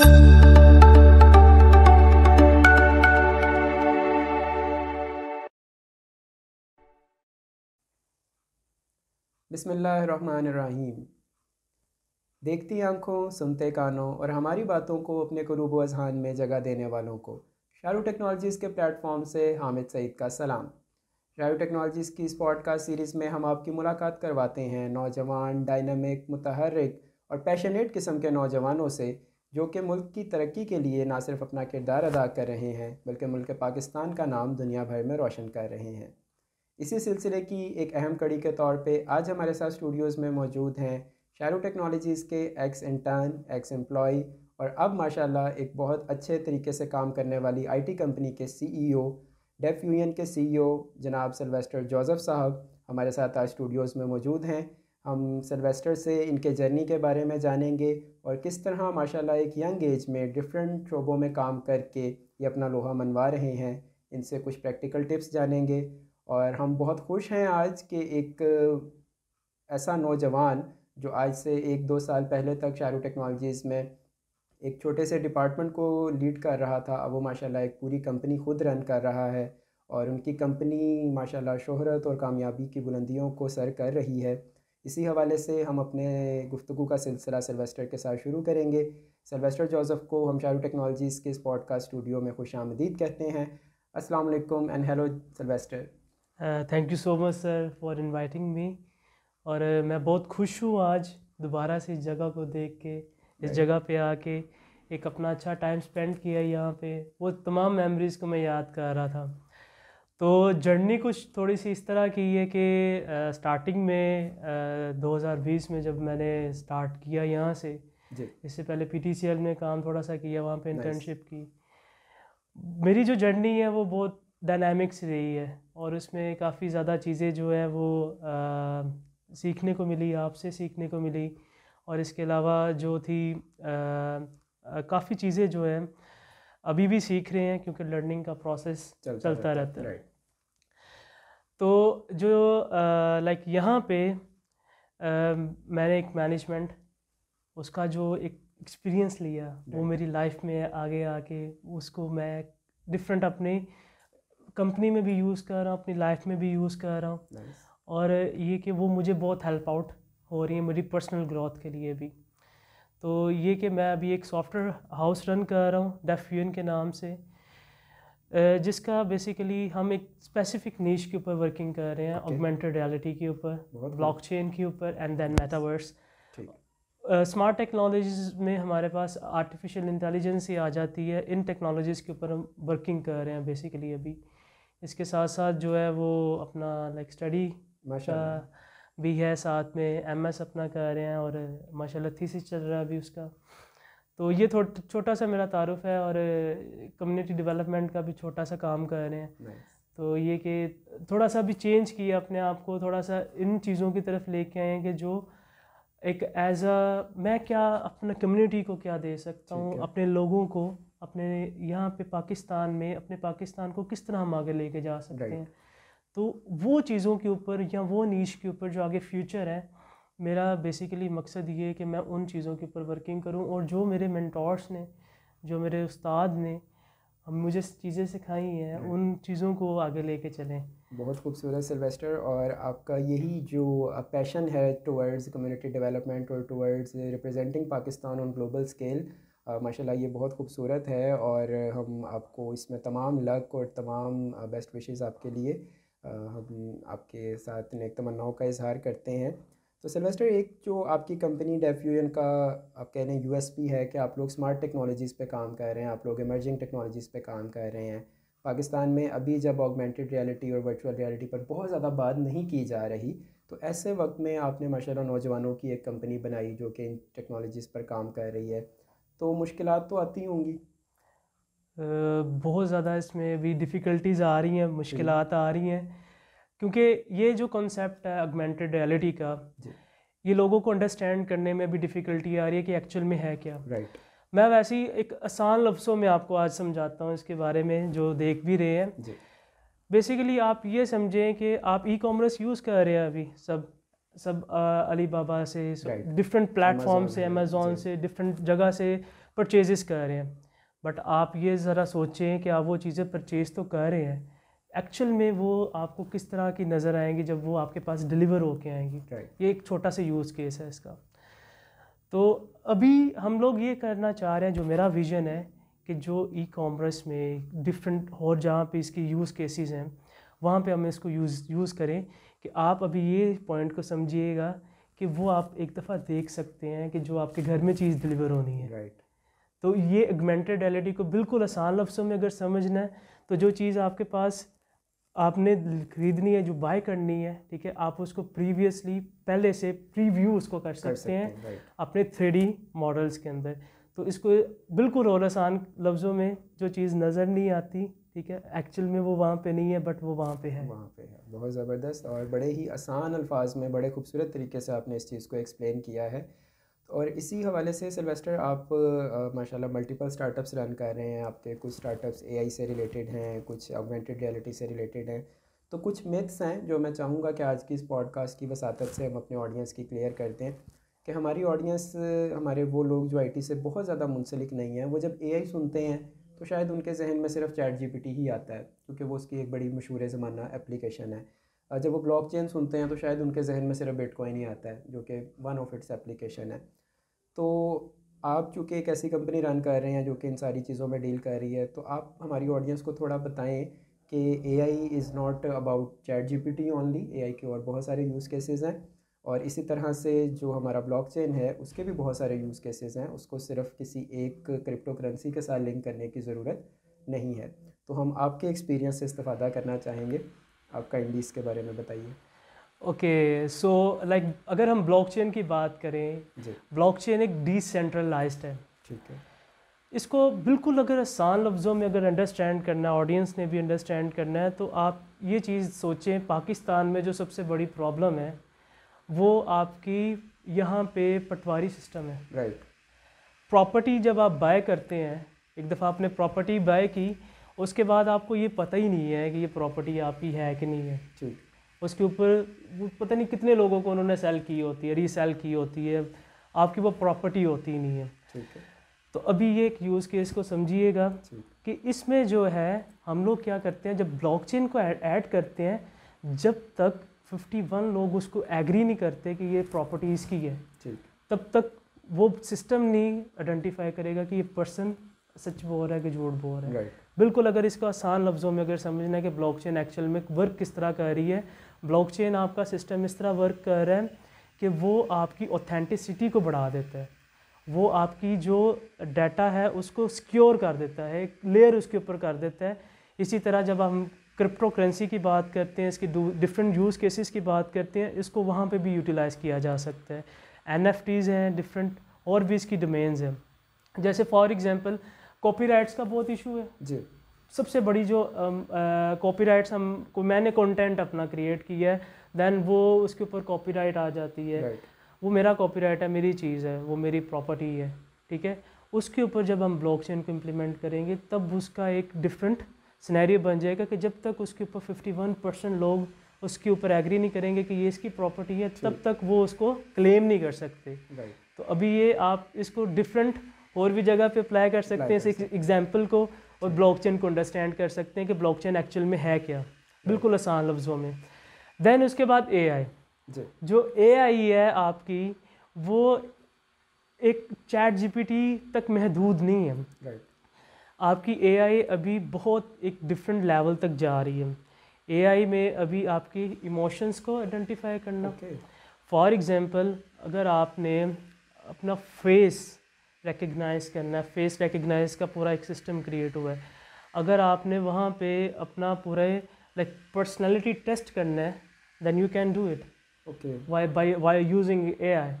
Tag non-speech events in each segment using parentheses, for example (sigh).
बिसमीम देखती आंखों सुनते कानों और हमारी बातों को अपने करूब अजहान में जगह देने वालों को शारू टेक्नोलॉजीज़ के प्लेटफॉर्म से हामिद सईद का सलाम शारू टेक्नोलॉजीज़ की इस पॉडकास्ट सीरीज़ में हम आपकी मुलाकात करवाते हैं नौजवान डायनामिक मतहरक और पैशनेट किस्म के नौजवानों से जो कि मुल्क की तरक्की के लिए ना सिर्फ अपना किरदार अदा कर रहे हैं बल्कि मुल्क पाकिस्तान का नाम दुनिया भर में रोशन कर रहे हैं इसी सिलसिले की एक अहम कड़ी के तौर पे आज हमारे साथ स्टूडियोज़ में मौजूद हैं शारू टेक्नोलॉजीज़ के एक्स इंटर्न एक्स एम्प्लॉय और अब माशाल्लाह एक बहुत अच्छे तरीके से काम करने वाली आईटी कंपनी के सीईओ डेफ यूनियन के सीईओ e जनाब सिल्वेस्टर जोसेफ साहब हमारे साथ आज स्टूडियोज़ में मौजूद हैं हम सिल्वेस्टर से इनके जर्नी के बारे में जानेंगे और किस तरह माशाल्लाह एक यंग एज में डिफरेंट शोबों में काम करके ये अपना लोहा मनवा रहे हैं इनसे कुछ प्रैक्टिकल टिप्स जानेंगे और हम बहुत खुश हैं आज के एक ऐसा नौजवान जो आज से एक दो साल पहले तक शाहरुख टेक्नोलॉजीज़ में एक छोटे से डिपार्टमेंट को लीड कर रहा था अब वो माशाल्लाह एक पूरी कंपनी खुद रन कर रहा है और उनकी कंपनी माशाल्लाह शोहरत और कामयाबी की बुलंदियों को सर कर रही है इसी हवाले से हम अपने गुफ्तु का सिलसिला सिल्वेस्टर के साथ शुरू करेंगे सिल्वेस्टर जोसफ़ को हम शाहरुख टेक्नोलॉजीज़ के इस पॉडकास्ट स्टूडियो में खुश आमदीद कहते हैं अस्सलाम वालेकुम and hello Sylvester thank you so much sir for inviting me और uh, मैं बहुत खुश हूँ आज दोबारा से इस जगह को देख के इस जगह पे आके एक अपना अच्छा टाइम स्पेंड किया यहाँ पे वो तमाम मेमोरीज़ को मैं याद कर रहा था तो जर्नी कुछ थोड़ी सी इस तरह की है कि स्टार्टिंग में आ, 2020 में जब मैंने स्टार्ट किया यहाँ से इससे पहले पी में काम थोड़ा सा किया वहाँ पे इंटर्नशिप की मेरी जो जर्नी है वो बहुत डायनामिक्स रही है और उसमें काफ़ी ज़्यादा चीज़ें जो है वो आ, सीखने को मिली आपसे सीखने को मिली और इसके अलावा जो थी काफ़ी चीज़ें जो है अभी भी सीख रहे हैं क्योंकि लर्निंग का प्रोसेस चलता, चलता रहता है तो जो लाइक यहाँ पे मैंने एक मैनेजमेंट उसका जो एक एक्सपीरियंस लिया वो मेरी लाइफ में आगे आके उसको मैं डिफरेंट अपने कंपनी में भी यूज़ कर रहा हूँ अपनी लाइफ में भी यूज़ कर रहा हूँ और ये कि वो मुझे बहुत हेल्प आउट हो रही है मेरी पर्सनल ग्रोथ के लिए भी तो ये कि मैं अभी एक सॉफ्टवेयर हाउस रन कर रहा हूँ डेफ्यून के नाम से जिसका बेसिकली हम एक स्पेसिफिक नीच के ऊपर वर्किंग कर रहे हैं ऑगमेंटेड रियलिटी के ऊपर ब्लॉक चेन के ऊपर and then metaverse smart technologies में हमारे पास आर्टिफिशियल इंटेलिजेंस ही आ जाती है इन टेक्नोलॉजीज़ के ऊपर हम वर्किंग कर रहे हैं बेसिकली अभी इसके साथ साथ जो है वो अपना लाइक स्टडी भी है साथ में एमएस अपना कर रहे हैं और माशाल्लाह थीसिस चल रहा है अभी उसका तो ये छोटा सा मेरा तारुफ है और कम्युनिटी डेवलपमेंट का भी छोटा सा काम कर रहे हैं तो ये कि थोड़ा सा भी चेंज किया अपने आप को थोड़ा सा इन चीज़ों की तरफ लेके आए हैं कि जो एक एज अ मैं क्या अपना कम्युनिटी को क्या दे सकता हूँ अपने लोगों को अपने यहाँ पे पाकिस्तान में अपने पाकिस्तान को किस तरह हम आगे लेके जा सकते हैं तो वो चीज़ों के ऊपर या वो नीच के ऊपर जो आगे फ्यूचर है मेरा बेसिकली मकसद ये है कि मैं उन चीज़ों के ऊपर वर्किंग करूँ और जो मेरे मैंटॉर्स ने जो मेरे उस्ताद ने मुझे चीज़ें सिखाई हैं हम्म। उन चीज़ों को आगे लेके चलें बहुत खूबसूरत सिल्वेस्टर और आपका यही जो पैशन है टुवर्ड्स कम्युनिटी डेवलपमेंट और towards representing Pakistan on global scale माशाल्लाह ये बहुत खूबसूरत है और हम आपको इसमें तमाम लक और तमाम बेस्ट विशेज़ आपके लिए हम आपके साथ नेक तमन्नाओं का इजहार करते हैं तो सिल्वेस्टर एक जो आपकी कंपनी डेफ्यूजन का आप कह रहे हैं यूएसपी है कि आप लोग स्मार्ट टेक्नोलॉजीज़ पे काम कर रहे हैं आप लोग इमर्जिंग टेक्नोलॉजीज़ पे काम कर रहे हैं पाकिस्तान में अभी जब ऑगमेंटेड रियलिटी और वर्चुअल रियलिटी पर बहुत ज़्यादा बात नहीं की जा रही तो ऐसे वक्त में आपने माशा नौजवानों की एक कंपनी बनाई जो कि इन टेक्नोलॉजीज़ पर काम कर रही है तो मुश्किल तो आती होंगी बहुत ज़्यादा इसमें अभी डिफ़िकल्टीज़ आ रही हैं मुश्किल आ रही हैं क्योंकि ये जो कॉन्सेप्ट है अगमेंटेड रियलिटी का ये लोगों को अंडरस्टैंड करने में भी डिफ़िकल्टी आ रही है कि एक्चुअल में है क्या राइट right. मैं वैसे ही एक आसान लफ्ज़ों में आपको आज समझाता हूँ इसके बारे में जो देख भी रहे हैं बेसिकली आप ये समझें कि आप ई कॉमर्स यूज़ कर रहे हैं अभी सब सब अली बाबा से डिफरेंट प्लेटफॉर्म से अमेज़ोन से डिफरेंट जगह से परचेज़ कर रहे हैं बट आप ये ज़रा सोचें कि आप वो चीज़ें परचेज़ तो कर रहे हैं एक्चुअल में वो आपको किस तरह की नज़र आएंगी जब वो आपके पास डिलीवर होके आएंगी ये एक छोटा सा यूज़ केस है इसका तो अभी हम लोग ये करना चाह रहे हैं जो मेरा विजन है कि जो ई कॉमर्स में डिफरेंट और जहाँ पे इसकी यूज़ केसेस हैं वहाँ पे हम इसको यूज़ यूज़ करें कि आप अभी ये पॉइंट को समझिएगा कि वो आप एक दफ़ा देख सकते हैं कि जो आपके घर में चीज़ डिलीवर होनी है राइट तो ये एगमेंटेड रियलिटी को बिल्कुल आसान लफ्ज़ों में अगर समझना है तो जो चीज़ आपके पास आपने खरीदनी है जो बाय करनी है ठीक है आप उसको प्रीवियसली पहले से प्रीव्यू उसको कर सकते, कर सकते हैं अपने थ्री मॉडल्स के अंदर तो इसको बिल्कुल और आसान लफ्ज़ों में जो चीज़ नज़र नहीं आती ठीक है एक्चुअल में वो वहाँ पे नहीं है बट वो वहाँ पे है वहाँ पे है बहुत ज़बरदस्त और बड़े ही आसान अल्फाज में बड़े खूबसूरत तरीके से आपने इस चीज़ को एक्सप्लेन किया है और इसी हवाले से सिल्वेस्टर आप माशाल्लाह मल्टीपल स्टार्टअप्स रन कर रहे हैं आपके कुछ स्टार्टअप्स एआई से रिलेटेड हैं कुछ ऑगमेंटेड रियलिटी से रिलेटेड हैं तो कुछ मिथ्स हैं जो मैं चाहूँगा कि आज की इस पॉडकास्ट की वसात से हम अपने ऑडियंस की क्लियर कर दें कि हमारी ऑडियंस हमारे वो लोग जो आई से बहुत ज़्यादा मुंसलिक नहीं हैं वो जब ए सुनते हैं तो शायद उनके जहन में सिर्फ चैट जी ही आता है क्योंकि वो उसकी एक बड़ी मशहूर ज़माना एप्लीकेशन है जब वो ब्लॉक चेन सुनते हैं तो शायद उनके जहन में सिर्फ बिटकॉइन ही आता है जो कि वन ऑफ इट्स एप्लीकेशन है तो आप चूँकि एक ऐसी कंपनी रन कर रहे हैं जो कि इन सारी चीज़ों में डील कर रही है तो आप हमारी ऑडियंस को थोड़ा बताएं कि A I is not about chat G P T only A I के और बहुत सारे यूज़ केसेज़ हैं और इसी तरह से जो हमारा ब्लॉक चेन है उसके भी बहुत सारे यूज़ केसेज हैं उसको सिर्फ किसी एक क्रिप्टो करेंसी के साथ लिंक करने की ज़रूरत नहीं है तो हम आपके एक्सपीरियंस से इस्तेफादा करना चाहेंगे आपका इंडीज़ के बारे में बताइए ओके सो लाइक अगर हम ब्लॉकचेन की बात करें ब्लॉकचेन एक डिसेंट्रलाइज्ड है ठीक है इसको बिल्कुल अगर आसान लफ्ज़ों में अगर अंडरस्टैंड करना है ऑडियंस ने भी अंडरस्टैंड करना है तो आप ये चीज़ सोचें पाकिस्तान में जो सबसे बड़ी प्रॉब्लम है वो आपकी यहाँ पे पटवारी सिस्टम है राइट right. प्रॉपर्टी जब आप बाय करते हैं एक दफ़ा आपने प्रॉपर्टी बाय की उसके बाद आपको ये पता ही नहीं है कि ये प्रॉपर्टी आपकी है कि नहीं है जी उसके ऊपर पता नहीं कितने लोगों को उन्होंने सेल की होती है रीसेल की होती है आपकी वो प्रॉपर्टी होती ही नहीं है ठीक है तो अभी ये एक यूज़ केस को समझिएगा कि इसमें जो है हम लोग क्या करते हैं जब ब्लॉकचेन को ऐड करते हैं जब तक 51 लोग उसको एग्री नहीं करते कि ये प्रॉपर्टीज़ की है तब तक वो सिस्टम नहीं आइडेंटिफाई करेगा कि ये पर्सन सच बोल रहा है कि झूठ बोल रहा है बिल्कुल अगर इसको आसान लफ्ज़ों में अगर समझना है कि ब्लॉकचेन एक्चुअल में वर्क किस तरह कर रही है ब्लॉकचेन आपका सिस्टम इस तरह वर्क कर रहा है कि वो आपकी ऑथेंटिसिटी को बढ़ा देता है वो आपकी जो डाटा है उसको सिक्योर कर देता है एक लेयर उसके ऊपर कर देता है इसी तरह जब हम क्रिप्टो करेंसी की बात करते हैं इसकी डिफरेंट यूज़ केसेस की बात करते हैं इसको वहाँ पे भी यूटिलाइज़ किया जा सकता है एन हैं डिफरेंट और भी इसकी डोमेन्स हैं जैसे फॉर एग्ज़ाम्पल कॉपीराइट्स का बहुत इशू है जी सबसे बड़ी जो कॉपीराइट्स हम को मैंने कंटेंट अपना क्रिएट किया है देन वो उसके ऊपर कॉपीराइट आ जाती है right. वो मेरा कॉपीराइट है मेरी चीज़ है वो मेरी प्रॉपर्टी है ठीक है उसके ऊपर जब हम ब्लॉकचेन को इम्प्लीमेंट करेंगे तब उसका एक डिफरेंट सिनेरियो बन जाएगा कि जब तक उसके ऊपर 51 परसेंट लोग उसके ऊपर एग्री नहीं करेंगे कि ये इसकी प्रॉपर्टी है तब तक वो उसको क्लेम नहीं कर सकते right. तो अभी ये आप इसको डिफरेंट और भी जगह पे अप्लाई कर सकते हैं इस एग्जांपल को और ब्लॉकचेन को अंडरस्टैंड कर सकते हैं कि ब्लॉकचेन एक्चुअल में है क्या बिल्कुल आसान लफ्ज़ों में देन उसके बाद ए जो ए है आपकी वो एक चैट जीपीटी तक महदूद नहीं है आपकी आपकी एआई अभी बहुत एक डिफरेंट लेवल तक जा रही है एआई में अभी आपकी इमोशंस को आइडेंटिफाई करना फॉर okay. एग्ज़ाम्पल अगर आपने अपना फेस रिकग्नाइज करना है फेस रिकग्नाइज का पूरा एक सिस्टम क्रिएट हुआ है अगर आपने वहाँ पे अपना पूरा लाइक पर्सनैलिटी टेस्ट करना है then you can do it okay why by why using A I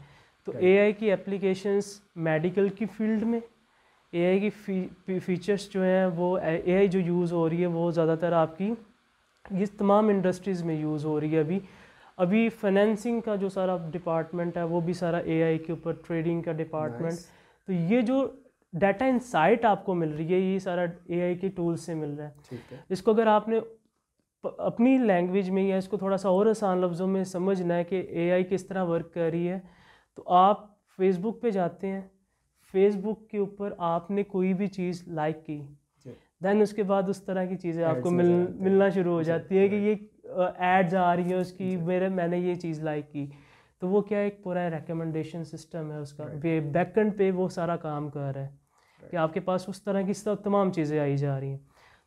तो ए आई की एप्लीकेशंस मेडिकल की फील्ड में ए आई की फी, फीचर्स जो हैं वो ए आई जो यूज़ हो रही है वो ज़्यादातर आपकी ये तमाम इंडस्ट्रीज़ में यूज़ हो रही है अभी अभी फाइनेंसिंग का जो सारा डिपार्टमेंट है वो भी सारा ए आई के ऊपर ट्रेडिंग का डिपार्टमेंट nice. तो ये जो डाटा इनसाइट आपको मिल रही है ये सारा आई के टूल्स से मिल रहा है, है। इसको अगर आपने अपनी लैंग्वेज में या इसको थोड़ा सा और आसान लफ्ज़ों में समझना है कि ए किस तरह वर्क कर रही है तो आप फेसबुक पे जाते हैं फेसबुक के ऊपर आपने कोई भी चीज़ लाइक की देन उसके बाद उस तरह की चीज़ें आपको मिल मिलना शुरू हो जाती है कि ये एड्स आ रही है उसकी मेरे मैंने ये चीज़ लाइक की तो वो क्या एक पूरा रिकमेंडेशन सिस्टम है उसका right. बैकेंड पे वो सारा काम कर रहा है right. कि आपके पास उस तरह की तमाम चीज़ें आई जा रही हैं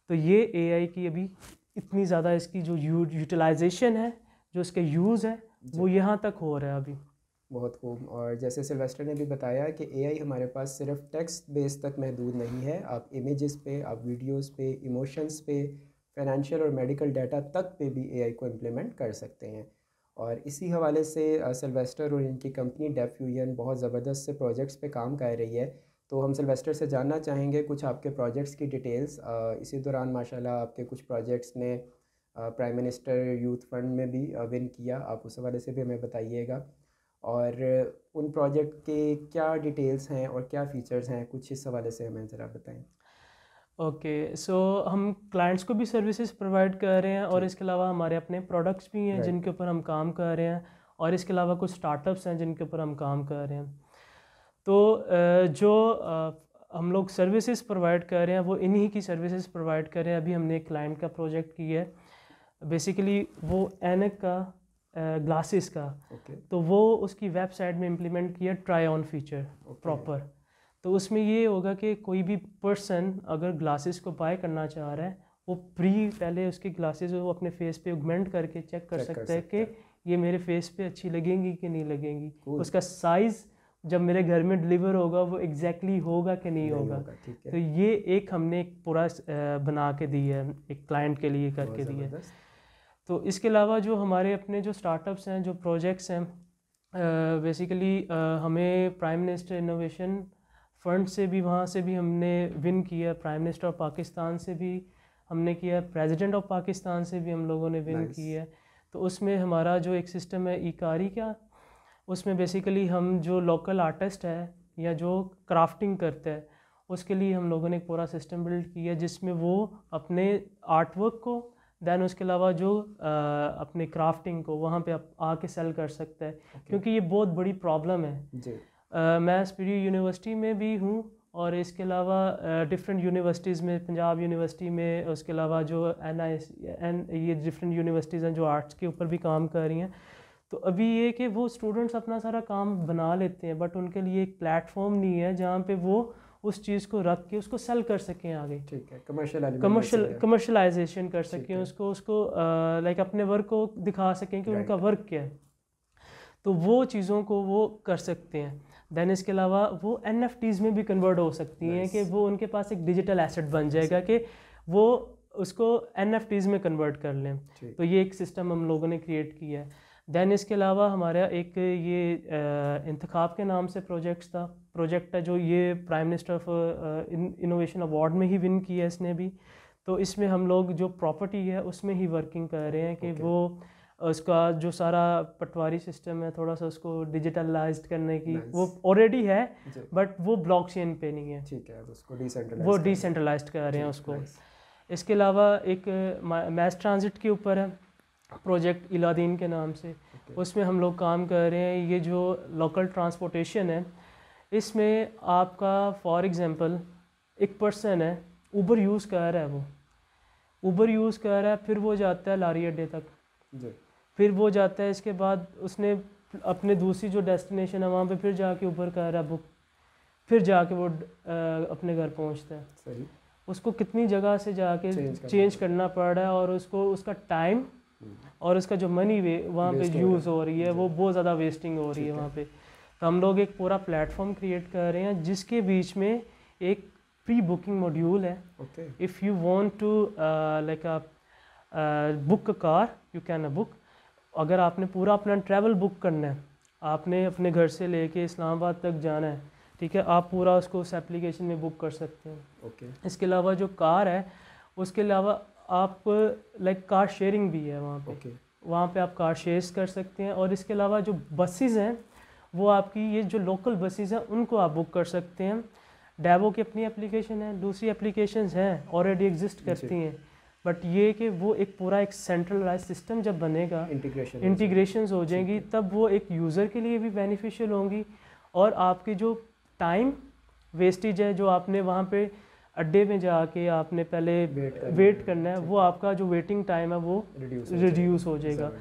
तो ये आई की अभी इतनी ज़्यादा इसकी जो यूटिलाइजेशन है जो इसके यूज़ है वो यहाँ तक हो रहा है अभी बहुत खूब और जैसे सिल्वेस्टर ने भी बताया कि आई हमारे पास सिर्फ टेक्स्ट बेस तक महदूद नहीं है आप इमेजेस पे आप वीडियोस पे इमोशंस पे फाइनेंशियल और मेडिकल डाटा तक पे भी आई को इम्प्लीमेंट कर सकते हैं और इसी हवाले से सिल्वेस्टर और इनकी कंपनी डेफ्यूजन बहुत ज़बरदस्त से प्रोजेक्ट्स पे काम कर रही है तो हम सिल्वेस्टर से जानना चाहेंगे कुछ आपके प्रोजेक्ट्स की डिटेल्स इसी दौरान माशाल्लाह आपके कुछ प्रोजेक्ट्स ने प्राइम मिनिस्टर यूथ फंड में भी विन किया आप उस हवाले से भी हमें बताइएगा और उन प्रोजेक्ट के क्या डिटेल्स हैं और क्या फ़ीचर्स हैं कुछ इस हवाले से हमें ज़रा बताएँ ओके okay, सो so, हम क्लाइंट्स को भी सर्विसेज प्रोवाइड कर रहे हैं और इसके अलावा हमारे अपने प्रोडक्ट्स भी हैं जिनके ऊपर हम काम कर रहे हैं और इसके अलावा कुछ स्टार्टअप्स हैं जिनके ऊपर हम काम कर रहे हैं तो जो हम लोग सर्विसेज प्रोवाइड कर रहे हैं वो इन्हीं की सर्विसेज प्रोवाइड कर रहे हैं अभी हमने एक क्लाइंट का प्रोजेक्ट किया है बेसिकली वो एनक का ग्लासेस का okay. तो वो उसकी वेबसाइट में इम्प्लीमेंट किया ट्राई ऑन फीचर प्रॉपर तो उसमें ये होगा कि कोई भी पर्सन अगर ग्लासेस को बाय करना चाह रहा है वो प्री पहले उसके ग्लासेस वो अपने फेस पे ऑगमेंट करके चेक कर चेक सकता है कि ये मेरे फेस पे अच्छी लगेंगी कि नहीं लगेंगी cool. उसका साइज़ जब मेरे घर में डिलीवर होगा वो एग्जैक्टली exactly होगा कि नहीं, होगा, होगा तो ये एक हमने एक पूरा बना के दी है एक क्लाइंट के लिए करके दी है तो इसके अलावा जो हमारे अपने जो स्टार्टअप्स हैं जो प्रोजेक्ट्स हैं बेसिकली हमें प्राइम मिनिस्टर इनोवेशन फंड से भी वहाँ से भी हमने विन किया प्राइम मिनिस्टर ऑफ पाकिस्तान से भी हमने किया प्रेसिडेंट ऑफ पाकिस्तान से भी हम लोगों ने विन nice. किया तो उसमें हमारा जो एक सिस्टम है इकारी का उसमें बेसिकली हम जो लोकल आर्टिस्ट है या जो क्राफ्टिंग करते हैं उसके लिए हम लोगों ने एक पूरा सिस्टम बिल्ड किया जिसमें वो अपने आर्टवर्क को दैन उसके अलावा जो आ, अपने क्राफ्टिंग को वहाँ पे आप आके सेल कर सकते हैं okay. क्योंकि ये बहुत बड़ी प्रॉब्लम है जी मैं स्पीडी यूनिवर्सिटी में भी हूँ और इसके अलावा डिफरेंट यूनिवर्सिटीज़ में पंजाब यूनिवर्सिटी में उसके अलावा जो एन आई एन ये डिफरेंट यूनिवर्सिटीज़ हैं जो आर्ट्स के ऊपर भी काम कर रही हैं तो अभी ये कि वो स्टूडेंट्स अपना सारा काम बना लेते हैं बट उनके लिए एक प्लेटफॉर्म नहीं है जहाँ पे वो उस चीज़ को रख के उसको सेल कर सकें आगे ठीक है कमर्शियल कमर्शियल कमर्शलाइजेशन कर सकें उसको उसको लाइक अपने वर्क को दिखा सकें कि उनका वर्क क्या है तो वो चीज़ों को वो कर सकते हैं दैन इसके अलावा वो एन में भी कन्वर्ट हो सकती nice. हैं कि वो उनके पास एक डिजिटल एसेट बन जाएगा कि वो उसको एन में कन्वर्ट कर लें तो ये एक सिस्टम हम लोगों ने क्रिएट किया है दैन इसके अलावा हमारा एक ये इंतखब के नाम से प्रोजेक्ट था प्रोजेक्ट था जो ये prime minister of innovation award में ही विन किया है इसने भी तो इसमें हम लोग जो प्रॉपर्टी है उसमें ही वर्किंग कर रहे हैं कि okay. वो उसका जो सारा पटवारी सिस्टम है थोड़ा सा उसको डिजिटलाइज करने की nice. वो ऑलरेडी है बट वो ब्लॉक चेन पे नहीं है ठीक है तो उसको वो डिसेंट्रलाइज कर रहे हैं उसको nice. इसके अलावा एक मैस ट्रांजिट के ऊपर है प्रोजेक्ट इलादीन के नाम से okay. उसमें हम लोग काम कर रहे हैं ये जो लोकल ट्रांसपोर्टेशन है इसमें आपका फॉर एग्ज़ाम्पल एक पर्सन है ऊबर यूज़ कर रहा है वो ऊबर यूज़ कर रहा है फिर वो जाता है लारी अड्डे तक फिर वो जाता है इसके बाद उसने अपने दूसरी जो डेस्टिनेशन है वहाँ पे फिर जाके ऊपर कर रहा है बुक फिर जाके वो अपने घर पहुँचता है सही उसको कितनी जगह से जाके चेंज करना, चेंज करना पड़ रहा है और उसको उसका टाइम हम्म। और उसका जो मनी वे वहाँ पे यूज़ हो रही है वो बहुत ज़्यादा वेस्टिंग हो रही है वहाँ पे तो हम लोग एक पूरा प्लेटफॉर्म क्रिएट कर रहे हैं जिसके बीच में एक प्री बुकिंग मॉड्यूल है if you want to like book a car you can uh book अगर आपने पूरा अपना ट्रैवल बुक करना है आपने अपने घर से लेके इस्लामाबाद तक जाना है ठीक है आप पूरा उसको उस एप्लीकेशन में बुक कर सकते हैं ओके okay. इसके अलावा जो कार है उसके अलावा आप लाइक कार शेयरिंग भी है वहाँ पे ओके okay. वहाँ पे आप कार शेयर्स कर सकते हैं और इसके अलावा जो बसेस हैं वो आपकी ये जो लोकल बसेस हैं उनको आप बुक कर सकते हैं डैबो की अपनी एप्लीकेशन है दूसरी एप्लीकेशन हैं ऑलरेडी एग्जिस्ट करती हैं बट ये कि वो एक पूरा एक सेंट्रलाइज सिस्टम जब बनेगा इंटीग्रेशन इंटीग्रेशन हो जाएंगी तब वो एक यूज़र के लिए भी बेनिफिशियल होंगी और आपकी जो टाइम वेस्टेज है जो आपने वहाँ पे अड्डे में जाके आपने पहले वेट, कर वेट करना है वो आपका जो वेटिंग टाइम है वो रिड्यूस हो जाएगा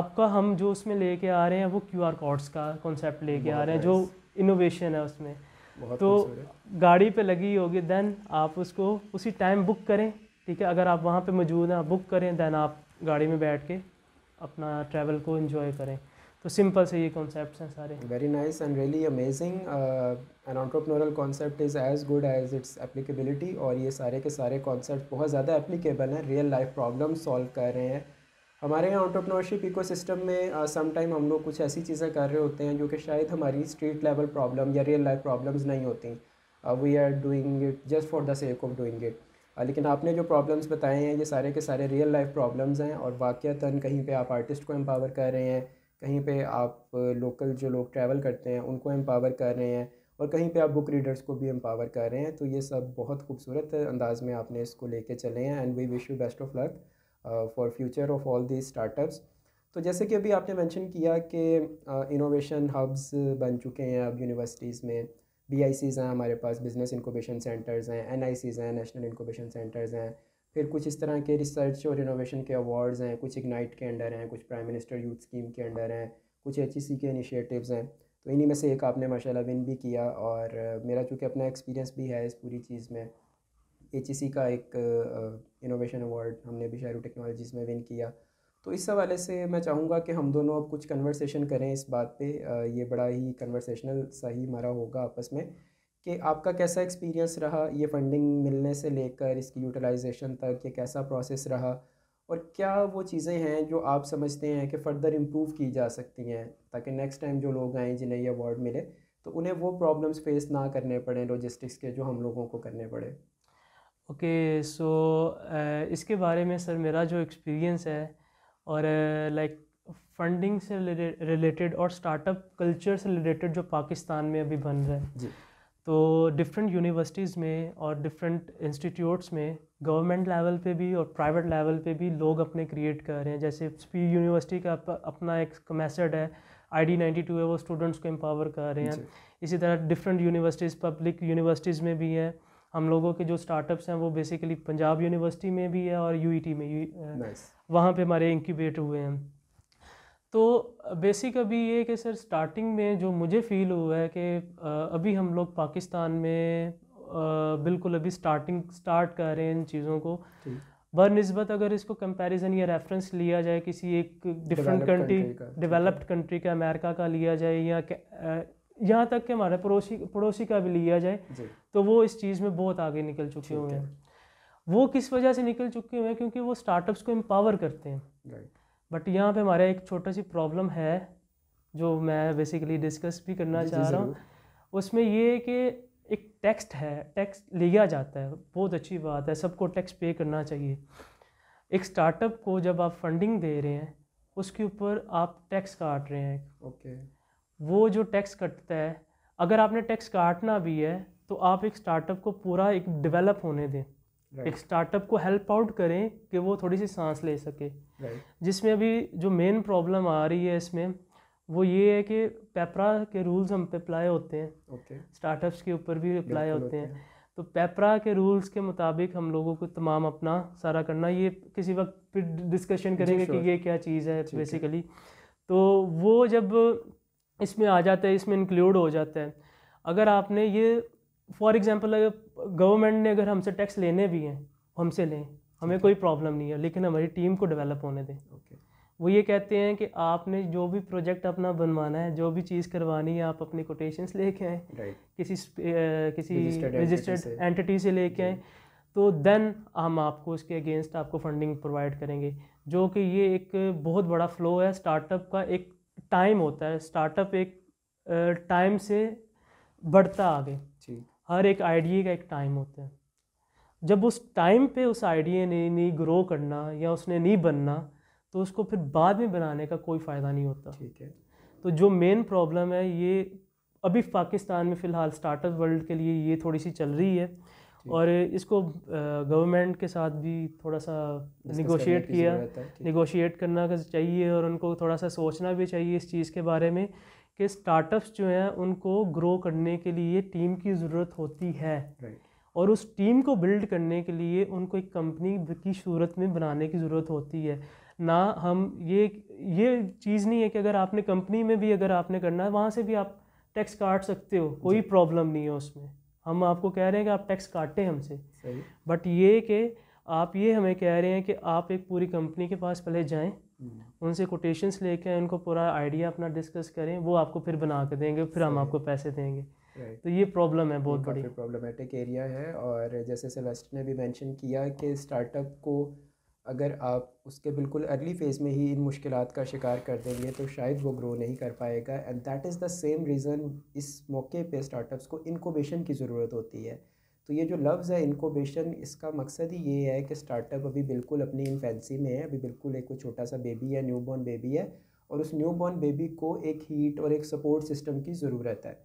आपका हम जो उसमें लेके आ रहे हैं वो क्यू आर कोड्स का कॉन्सेप्ट लेके आ रहे हैं जो इनोवेशन है उसमें तो गाड़ी पे लगी होगी देन आप उसको उसी टाइम बुक करें ठीक है अगर आप वहाँ पे मौजूद हैं बुक करें दैन आप गाड़ी में बैठ के अपना ट्रैवल को इन्जॉय करें तो सिंपल से ये कॉन्सेप्ट हैं सारे very nice and really amazing an entrepreneurial concept is as good as its applicability और ये सारे के सारे कॉन्सेप्ट बहुत ज़्यादा एप्लीकेबल हैं रियल लाइफ प्रॉब्लम सॉल्व कर रहे हैं हमारे यहाँ ऑन्टरप्रनोरशिप सिस्टम में समटाइम uh, हम लोग कुछ ऐसी चीज़ें कर रहे होते हैं जो कि शायद हमारी स्ट्रीट लेवल प्रॉब्लम या रियल लाइफ प्रॉब्लम्स नहीं होती we are doing it just for the sake of doing it लेकिन आपने जो प्रॉब्लम्स बताए हैं ये सारे के सारे रियल लाइफ प्रॉब्लम्स हैं और वाक़ता कहीं पे आप आर्टिस्ट को एम्पावर कर रहे हैं कहीं पे आप लोकल जो लोग ट्रैवल करते हैं उनको एम्पावर कर रहे हैं और कहीं पे आप बुक रीडर्स को भी एम्पावर कर रहे हैं तो ये सब बहुत खूबसूरत अंदाज़ में आपने इसको लेके चले हैं and we wish you best of luck for future of all the startups तो जैसे कि अभी आपने मेंशन किया कि इनोवेशन हब्स बन चुके हैं अब यूनिवर्सिटीज़ में बी आई सीज़ हैं हमारे पास बिज़नेस इनकोबेशन सेंटर्स हैं एन आई सीज़ हैं नेशनल इनकोबेशन सेंटर्स हैं फिर कुछ इस तरह के रिसर्च और इनोवेशन के अवार्ड्स हैं कुछ इग्नाइट के अंडर हैं कुछ प्राइम मिनिस्टर यूथ स्कीम के अंडर हैं कुछ एच ई सी के इनिशिएटिव्स हैं तो इन्हीं में से एक आपने माशाल्लाह विन भी किया और मेरा चूँकि अपना एक्सपीरियंस भी है इस पूरी चीज़ में एच ई सी का एक इनोवेशन अवार्ड हमने भी शहरू टेक्नोलॉजीज़ में विन किया तो इस हवाले से मैं चाहूँगा कि हम दोनों अब कुछ कन्वर्सेशन करें इस बात पे ये बड़ा ही कन्वर्सेशनल सा ही हमारा होगा आपस में कि आपका कैसा एक्सपीरियंस रहा ये फंडिंग मिलने से लेकर इसकी यूटिलाइजेशन तक ये कैसा प्रोसेस रहा और क्या वो चीज़ें हैं जो आप समझते हैं कि फ़र्दर इम्प्रूव की जा सकती हैं ताकि नेक्स्ट टाइम जो लोग आएँ जिन्हें ये अवार्ड मिले तो उन्हें वो प्रॉब्लम्स फेस ना करने पड़े लॉजिस्टिक्स के जो हम लोगों को करने पड़े ओके okay, सो so, इसके बारे में सर मेरा जो एक्सपीरियंस है और लाइक uh, फंडिंग से रिलेटेड और स्टार्टअप कल्चर से रिलेटेड जो पाकिस्तान में अभी बन रहा है जी तो डिफरेंट यूनिवर्सिटीज़ में और डिफरेंट इंस्टीट्यूट्स में गवर्नमेंट लेवल पे भी और प्राइवेट लेवल पे भी लोग अपने क्रिएट कर रहे हैं जैसे स्पी यूनिवर्सिटी का अपना एक मेथड है आई डी नाइन्टी टू है वो स्टूडेंट्स को एम्पावर कर रहे हैं इसी तरह डिफरेंट यूनिवर्सिटीज़ पब्लिक यूनिवर्सिटीज़ में भी है हम लोगों के जो स्टार्टअप्स हैं वो बेसिकली पंजाब यूनिवर्सिटी में भी है और यू e में यू, e, uh, nice. वहाँ पे हमारे इंक्यूबेट हुए हैं तो बेसिक अभी ये कि सर स्टार्टिंग में जो मुझे फील हुआ है कि अभी हम लोग पाकिस्तान में बिल्कुल अभी स्टार्टिंग स्टार्ट कर रहे हैं इन चीज़ों को बर नस्बत अगर इसको कंपैरिजन या रेफरेंस लिया जाए किसी एक डिफरेंट कंट्री डेवलप्ड कंट्री का अमेरिका का लिया जाए या यहाँ तक कि हमारे पड़ोसी पड़ोसी का भी लिया जाए तो वो इस चीज़ में बहुत आगे निकल चुके हुए हैं वो किस वजह से निकल चुके हुए हैं क्योंकि वो स्टार्टअप्स को एम्पावर करते हैं बट यहाँ पे हमारा एक छोटा सी प्रॉब्लम है जो मैं बेसिकली डिस्कस भी करना चाह रहा हूँ उसमें ये कि एक टैक्सट है टैक्स लिया जाता है बहुत अच्छी बात है सबको टैक्स पे करना चाहिए एक स्टार्टअप को जब आप फंडिंग दे रहे हैं उसके ऊपर आप टैक्स काट रहे हैं ओके okay. वो जो टैक्स कटता है अगर आपने टैक्स काटना भी है तो आप एक स्टार्टअप को पूरा एक डेवलप होने दें right. एक स्टार्टअप को हेल्प आउट करें कि वो थोड़ी सी सांस ले सके right. जिसमें अभी जो मेन प्रॉब्लम आ रही है इसमें वो ये है कि पेपरा के रूल्स हम पे अप्लाई होते हैं okay. स्टार्टअप्स के ऊपर भी अप्लाई होते, हैं, तो पेपरा के रूल्स के मुताबिक हम लोगों को तमाम अपना सारा करना ये किसी वक्त फिर डिस्कशन करेंगे कि ये क्या चीज़ है बेसिकली तो वो जब इसमें आ जाता है इसमें इंक्लूड हो जाता है अगर आपने ये फॉर एग्जाम्पल अगर गवर्नमेंट ने अगर हमसे टैक्स लेने भी हैं हमसे लें हमें कोई प्रॉब्लम नहीं है लेकिन हमारी टीम को डेवलप होने दें okay. वो ये कहते हैं कि आपने जो भी प्रोजेक्ट अपना बनवाना है जो भी चीज़ करवानी है आप अपनी कोटेशंस लेके आएँ right. किसी uh, किसी रजिस्टर्ड एंटिटी से लेके आएँ तो देन हम आपको उसके अगेंस्ट आपको फंडिंग प्रोवाइड करेंगे जो कि ये एक बहुत बड़ा फ्लो है स्टार्टअप का एक टाइम होता है स्टार्टअप एक टाइम से बढ़ता आगे हर एक आइडिया का एक टाइम होता है जब उस टाइम पे उस आइडिया ने नहीं ग्रो करना या उसने नहीं बनना तो उसको फिर बाद में बनाने का कोई फ़ायदा नहीं होता ठीक है तो जो मेन प्रॉब्लम है ये अभी पाकिस्तान में फ़िलहाल स्टार्टअप वर्ल्ड के लिए ये थोड़ी सी चल रही है और इसको गवर्नमेंट के साथ भी थोड़ा सा निगोशिएट किया निगोशिएट करना चाहिए और उनको थोड़ा सा सोचना भी चाहिए इस चीज़ के बारे में कि स्टार्टअप्स जो हैं उनको ग्रो करने के लिए टीम की ज़रूरत होती है और उस टीम को बिल्ड करने के लिए उनको एक कंपनी की सूरत में बनाने की ज़रूरत होती है ना हम ये ये चीज़ नहीं है कि अगर आपने कंपनी में भी अगर आपने करना है वहाँ से भी आप टैक्स काट सकते हो कोई प्रॉब्लम नहीं है उसमें हम आपको कह रहे हैं कि आप टैक्स काटें हमसे बट ये कि आप ये हमें कह रहे हैं कि आप एक पूरी कंपनी के पास पहले जाएं उनसे कोटेशंस लेके उनको पूरा आइडिया अपना डिस्कस करें वो आपको फिर बना के देंगे फिर हम आपको पैसे देंगे तो ये प्रॉब्लम है बहुत बड़ी प्रॉब्लमेटिक एरिया है और जैसे सेलेस्ट ने भी मेंशन किया कि स्टार्टअप को अगर आप उसके बिल्कुल अर्ली फेज़ में ही इन मुश्किल का शिकार कर देंगे तो शायद वो ग्रो नहीं कर पाएगा and that is the same reason इस मौके पे स्टार्टअप्स को इनकोबेशन की ज़रूरत होती है तो ये जो लफ्ज़ है इनकोबेशन इसका मकसद ही ये है कि स्टार्टअप अभी बिल्कुल अपनी इन्फेंसी में है अभी बिल्कुल एक छोटा सा बेबी है न्यू बॉर्न बेबी है और उस न्यू बॉर्न बेबी को एक हीट और एक सपोर्ट सिस्टम की ज़रूरत है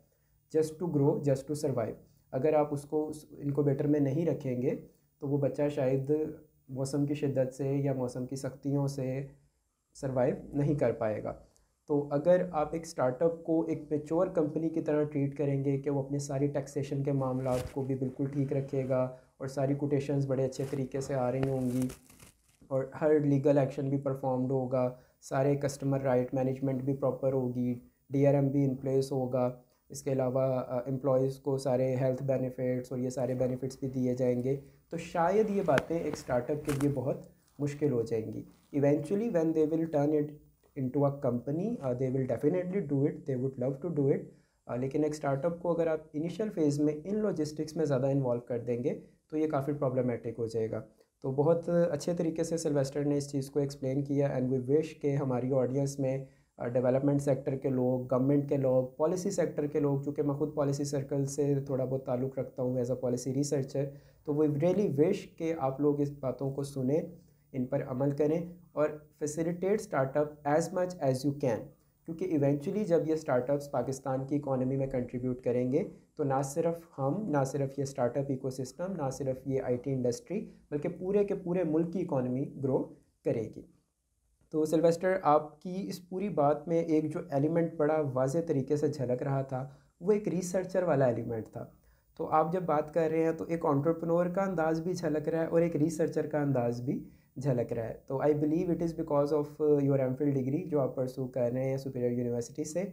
just to grow just to survive अगर आप उसको इनकोबेटर में नहीं रखेंगे तो वो बच्चा शायद मौसम की शिद्दत से या मौसम की सख्तियों से सर्वाइव नहीं कर पाएगा तो अगर आप एक स्टार्टअप को एक पेचोर कंपनी की तरह ट्रीट करेंगे कि वो अपने सारी टैक्सेशन के मामला को भी बिल्कुल ठीक रखेगा और सारी कोटेशंस बड़े अच्छे तरीके से आ रही होंगी और हर लीगल एक्शन भी परफॉर्म्ड होगा सारे कस्टमर राइट मैनेजमेंट भी प्रॉपर होगी डीआरएम भी इन प्लेस होगा इसके अलावा एम्प्लॉयज़ को सारे हेल्थ बेनिफिट्स और ये सारे बेनिफिट्स भी दिए जाएंगे तो शायद ये बातें एक स्टार्टअप के लिए बहुत मुश्किल हो जाएंगी eventually when they will turn it into a company uh, they will definitely do it they would love to do it uh, लेकिन एक स्टार्टअप को अगर आप इनिशियल फेज़ में इन लॉजिस्टिक्स में ज़्यादा इन्वॉल्व कर देंगे तो ये काफ़ी प्रॉब्लमेटिक हो जाएगा तो बहुत अच्छे तरीके से सिल्वेस्टर ने इस चीज़ को एक्सप्लेन किया एंड वी विश के हमारी ऑडियंस में डेवलपमेंट uh, सेक्टर के लोग गवर्नमेंट के लोग पॉलिसी सेक्टर के लोग चूँकि मैं खुद पॉलिसी सर्कल से थोड़ा बहुत ताल्लुक़ रखता हूँ एज अ पॉलिसी रिसर्चर तो वी रियली विश के आप लोग इस बातों को सुने इन पर अमल करें और facilitate startup as much as you can क्योंकि इवेंचुअली जब ये स्टार्टअप्स पाकिस्तान की इकोनॉमी में कंट्रीब्यूट करेंगे तो ना सिर्फ हम ना सिर्फ ये स्टार्टअप इकोसिस्टम ना सिर्फ ये आईटी इंडस्ट्री बल्कि पूरे के पूरे मुल्क की इकोनॉमी ग्रो करेगी तो सिल्वेस्टर आपकी इस पूरी बात में एक जो एलिमेंट बड़ा वाज तरीके से झलक रहा था वो एक रिसर्चर वाला एलिमेंट था तो आप जब बात कर रहे हैं तो एक ऑन्टरप्रनोर का अंदाज़ भी झलक रहा है और एक रिसर्चर का अंदाज़ भी झलक रहा है तो I believe it is because of your M degree जो आप परसू कर रहे हैं सुपेरियर यूनिवर्सिटी से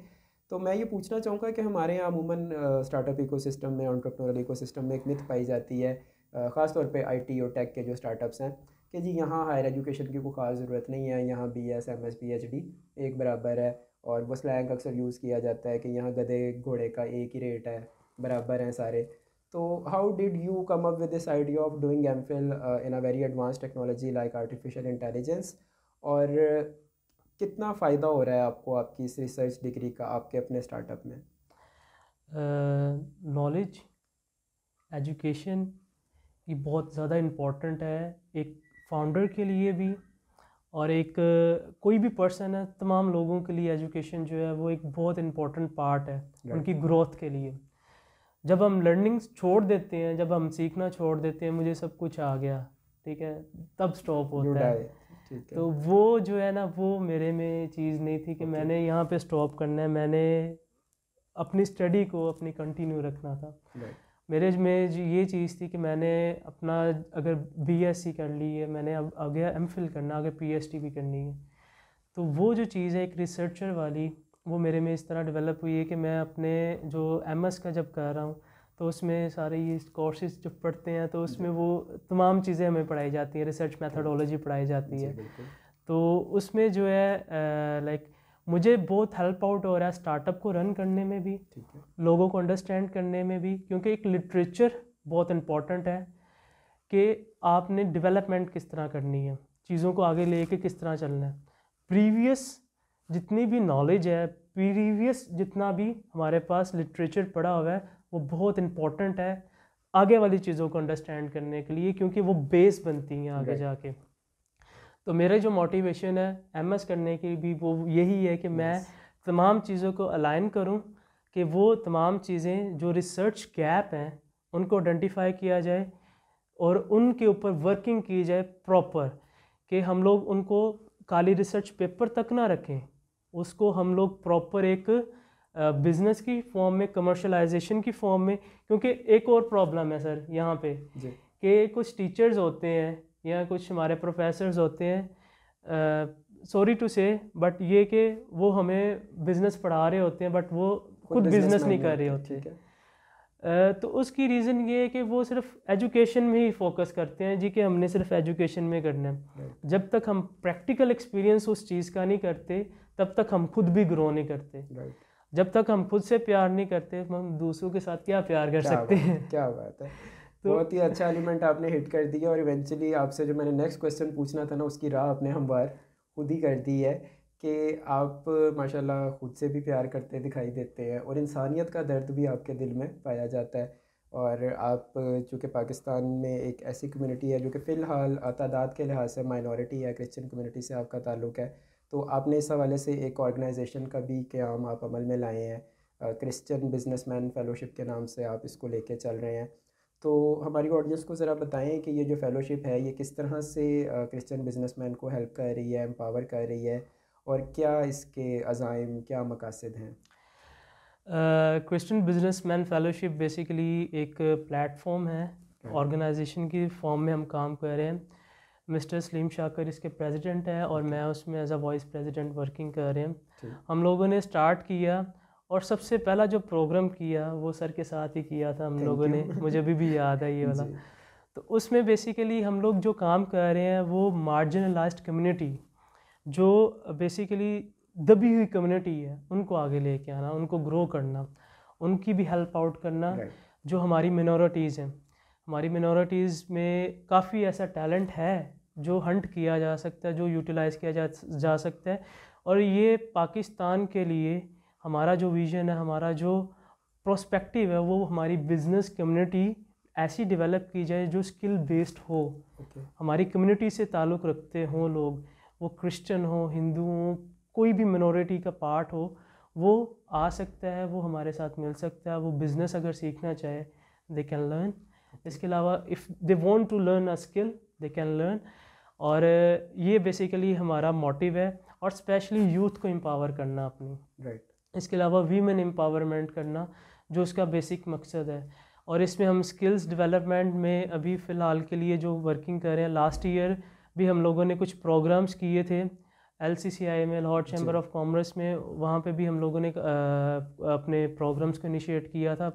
तो मैं ये पूछना चाहूँगा कि हमारे यहाँ अमूमन स्टार्टअप uh, सिस्टम में ऑन्टरप्रनोरल सिस्टम में एक मिथ पाई जाती है uh, ख़ासतौर आई टी और टेक के जो स्टार्टअप्स हैं कि जी यहाँ हायर एजुकेशन की कोई ख़ास ज़रूरत नहीं है यहाँ B S M S P H D एक बराबर है और वो स्लैंग अक्सर यूज़ किया जाता है कि यहाँ गधे घोड़े का एक ही रेट है बराबर हैं सारे तो how did you come up with this idea of doing M Phil in a very advanced technology like artificial intelligence और uh, कितना फ़ायदा हो रहा है आपको आपकी इस रिसर्च डिग्री का आपके अपने स्टार्टअप में नॉलेज uh, एजुकेशन ये बहुत ज़्यादा इम्पोर्टेंट है एक फाउंडर के लिए भी और एक uh, कोई भी पर्सन है तमाम लोगों के लिए एजुकेशन जो है वो एक बहुत इम्पोर्टेंट पार्ट है right. उनकी ग्रोथ के लिए जब हम लर्निंग छोड़ देते हैं जब हम सीखना छोड़ देते हैं मुझे सब कुछ आ गया ठीक है तब स्टॉप होता है तो वो जो है ना वो मेरे में चीज़ नहीं थी कि मैंने यहाँ पे स्टॉप करना है मैंने अपनी स्टडी को अपनी कंटिन्यू रखना था मेरे में ये चीज़ थी कि मैंने अपना अगर बीएससी कर ली है मैंने अब आगे एम करना आगे पीएचडी भी करनी है तो वो जो चीज़ है एक रिसर्चर वाली वो मेरे में इस तरह डेवलप हुई है कि मैं अपने जो एम का जब कर रहा हूँ तो उसमें सारे ये कोर्सेज जब पढ़ते हैं तो उसमें वो तमाम चीज़ें हमें पढ़ाई जाती हैं रिसर्च मैथडोलॉजी पढ़ाई जाती है तो उसमें जो है लाइक मुझे बहुत हेल्प आउट हो रहा है स्टार्टअप को रन करने में भी लोगों को अंडरस्टैंड करने में भी क्योंकि एक लिटरेचर बहुत इम्पॉर्टेंट है कि आपने डेवलपमेंट किस तरह करनी है चीज़ों को आगे लेके किस तरह चलना है प्रीवियस जितनी भी नॉलेज है प्रीवियस जितना भी हमारे पास लिटरेचर पढ़ा हुआ है वो बहुत इंपॉर्टेंट है आगे वाली चीज़ों को अंडरस्टैंड करने के लिए क्योंकि वो बेस बनती हैं आगे जाके तो मेरा जो मोटिवेशन है एस करने की भी वो यही है कि मैं तमाम चीज़ों को अलाइन करूं कि वो तमाम चीज़ें जो रिसर्च गैप हैं उनको आइडेंटिफाई किया जाए और उनके ऊपर वर्किंग की जाए प्रॉपर कि हम लोग उनको काली रिसर्च पेपर तक ना रखें उसको हम लोग प्रॉपर एक बिजनेस की फॉर्म में कमर्शलाइजेशन की फॉर्म में क्योंकि एक और प्रॉब्लम है सर यहाँ पे कि कुछ टीचर्स होते हैं या कुछ हमारे प्रोफेसर्स होते हैं सॉरी टू से बट ये कि वो हमें बिजनेस पढ़ा रहे होते हैं बट वो खुद बिजनेस नहीं कर रहे होते तो उसकी रीज़न ये है कि वो सिर्फ एजुकेशन में ही फोकस करते हैं जी कि हमने सिर्फ एजुकेशन में करना है जब तक हम प्रैक्टिकल एक्सपीरियंस उस चीज़ का नहीं करते तब तक हम खुद भी ग्रो नहीं करते जब तक हम खुद से प्यार नहीं करते हम दूसरों के साथ क्या प्यार कर क्या सकते हैं क्या बात है तो बहुत ही अच्छा एलिमेंट आपने हिट कर दिया और इवेंचुअली आपसे जो मैंने नेक्स्ट क्वेश्चन पूछना था ना उसकी राह आपने हमवार खुद ही कर दी है कि आप माशाल्लाह खुद से भी प्यार करते दिखाई देते हैं और इंसानियत का दर्द भी आपके दिल में पाया जाता है और आप चूँकि पाकिस्तान में एक ऐसी कम्युनिटी है जो कि फ़िलहाल तादाद के लिहाज से माइनॉरिटी या क्रिश्चियन कम्युनिटी से आपका ताल्लुक है तो आपने इस हवाले से एक ऑर्गेनाइजेशन का भी क्याम आप अमल में लाए हैं क्रिश्चियन बिजनेसमैन फेलोशिप के नाम से आप इसको लेके चल रहे हैं तो हमारी ऑडियंस को ज़रा बताएं कि ये जो फेलोशिप है ये किस तरह से क्रिश्चियन बिजनेसमैन को हेल्प कर रही है एम्पावर कर रही है और क्या इसके अज़ाइम क्या मकासद हैं क्रिश्चियन बिजनेसमैन फेलोशिप बेसिकली एक प्लेटफॉर्म है ऑर्गेनाइजेशन हाँ। की फॉर्म में हम काम कर रहे हैं मिस्टर सलीम शाकर इसके प्रेसिडेंट है और मैं उसमें as a vice president working कर रहे हैं हम लोगों ने स्टार्ट किया और सबसे पहला जो प्रोग्राम किया वो सर के साथ ही किया था हम Thank लोगों you. ने मुझे अभी भी याद है ये वाला (laughs) तो उसमें बेसिकली हम लोग जो काम कर रहे हैं वो मार्जिनलाइज कम्युनिटी जो बेसिकली दबी हुई कम्युनिटी है उनको आगे लेके आना उनको ग्रो करना उनकी भी हेल्प आउट करना जो हमारी मिनोरिटीज़ हैं हमारी मिनोरिटीज़ में काफ़ी ऐसा टैलेंट है जो हंट किया जा सकता है जो यूटिलाइज़ किया जा जा सकता है और ये पाकिस्तान के लिए हमारा जो विज़न है हमारा जो प्रोस्पेक्टिव है वो हमारी बिज़नेस कम्युनिटी ऐसी डेवलप की जाए जो स्किल बेस्ड हो okay. हमारी कम्युनिटी से ताल्लुक़ रखते हों लोग वो क्रिश्चियन हो हिंदू हो कोई भी मिनोरिटी का पार्ट हो वो आ सकता है वो हमारे साथ मिल सकता है वो बिज़नेस अगर सीखना चाहे दे कैन लर्न इसके अलावा if they want to learn a skill they can learn और ये बेसिकली हमारा मोटिव है और स्पेशली यूथ को एम्पावर करना अपनी राइट right. इसके अलावा वीमेन एम्पावरमेंट करना जो इसका बेसिक मकसद है और इसमें हम स्किल्स डेवलपमेंट में अभी फ़िलहाल के लिए जो वर्किंग कर रहे हैं लास्ट ईयर भी हम लोगों ने कुछ प्रोग्राम्स किए थे एल सी सी आई में लाहौर चैम्बर ऑफ कॉमर्स में वहाँ पे भी हम लोगों ने अपने प्रोग्राम्स को इनिशिएट किया था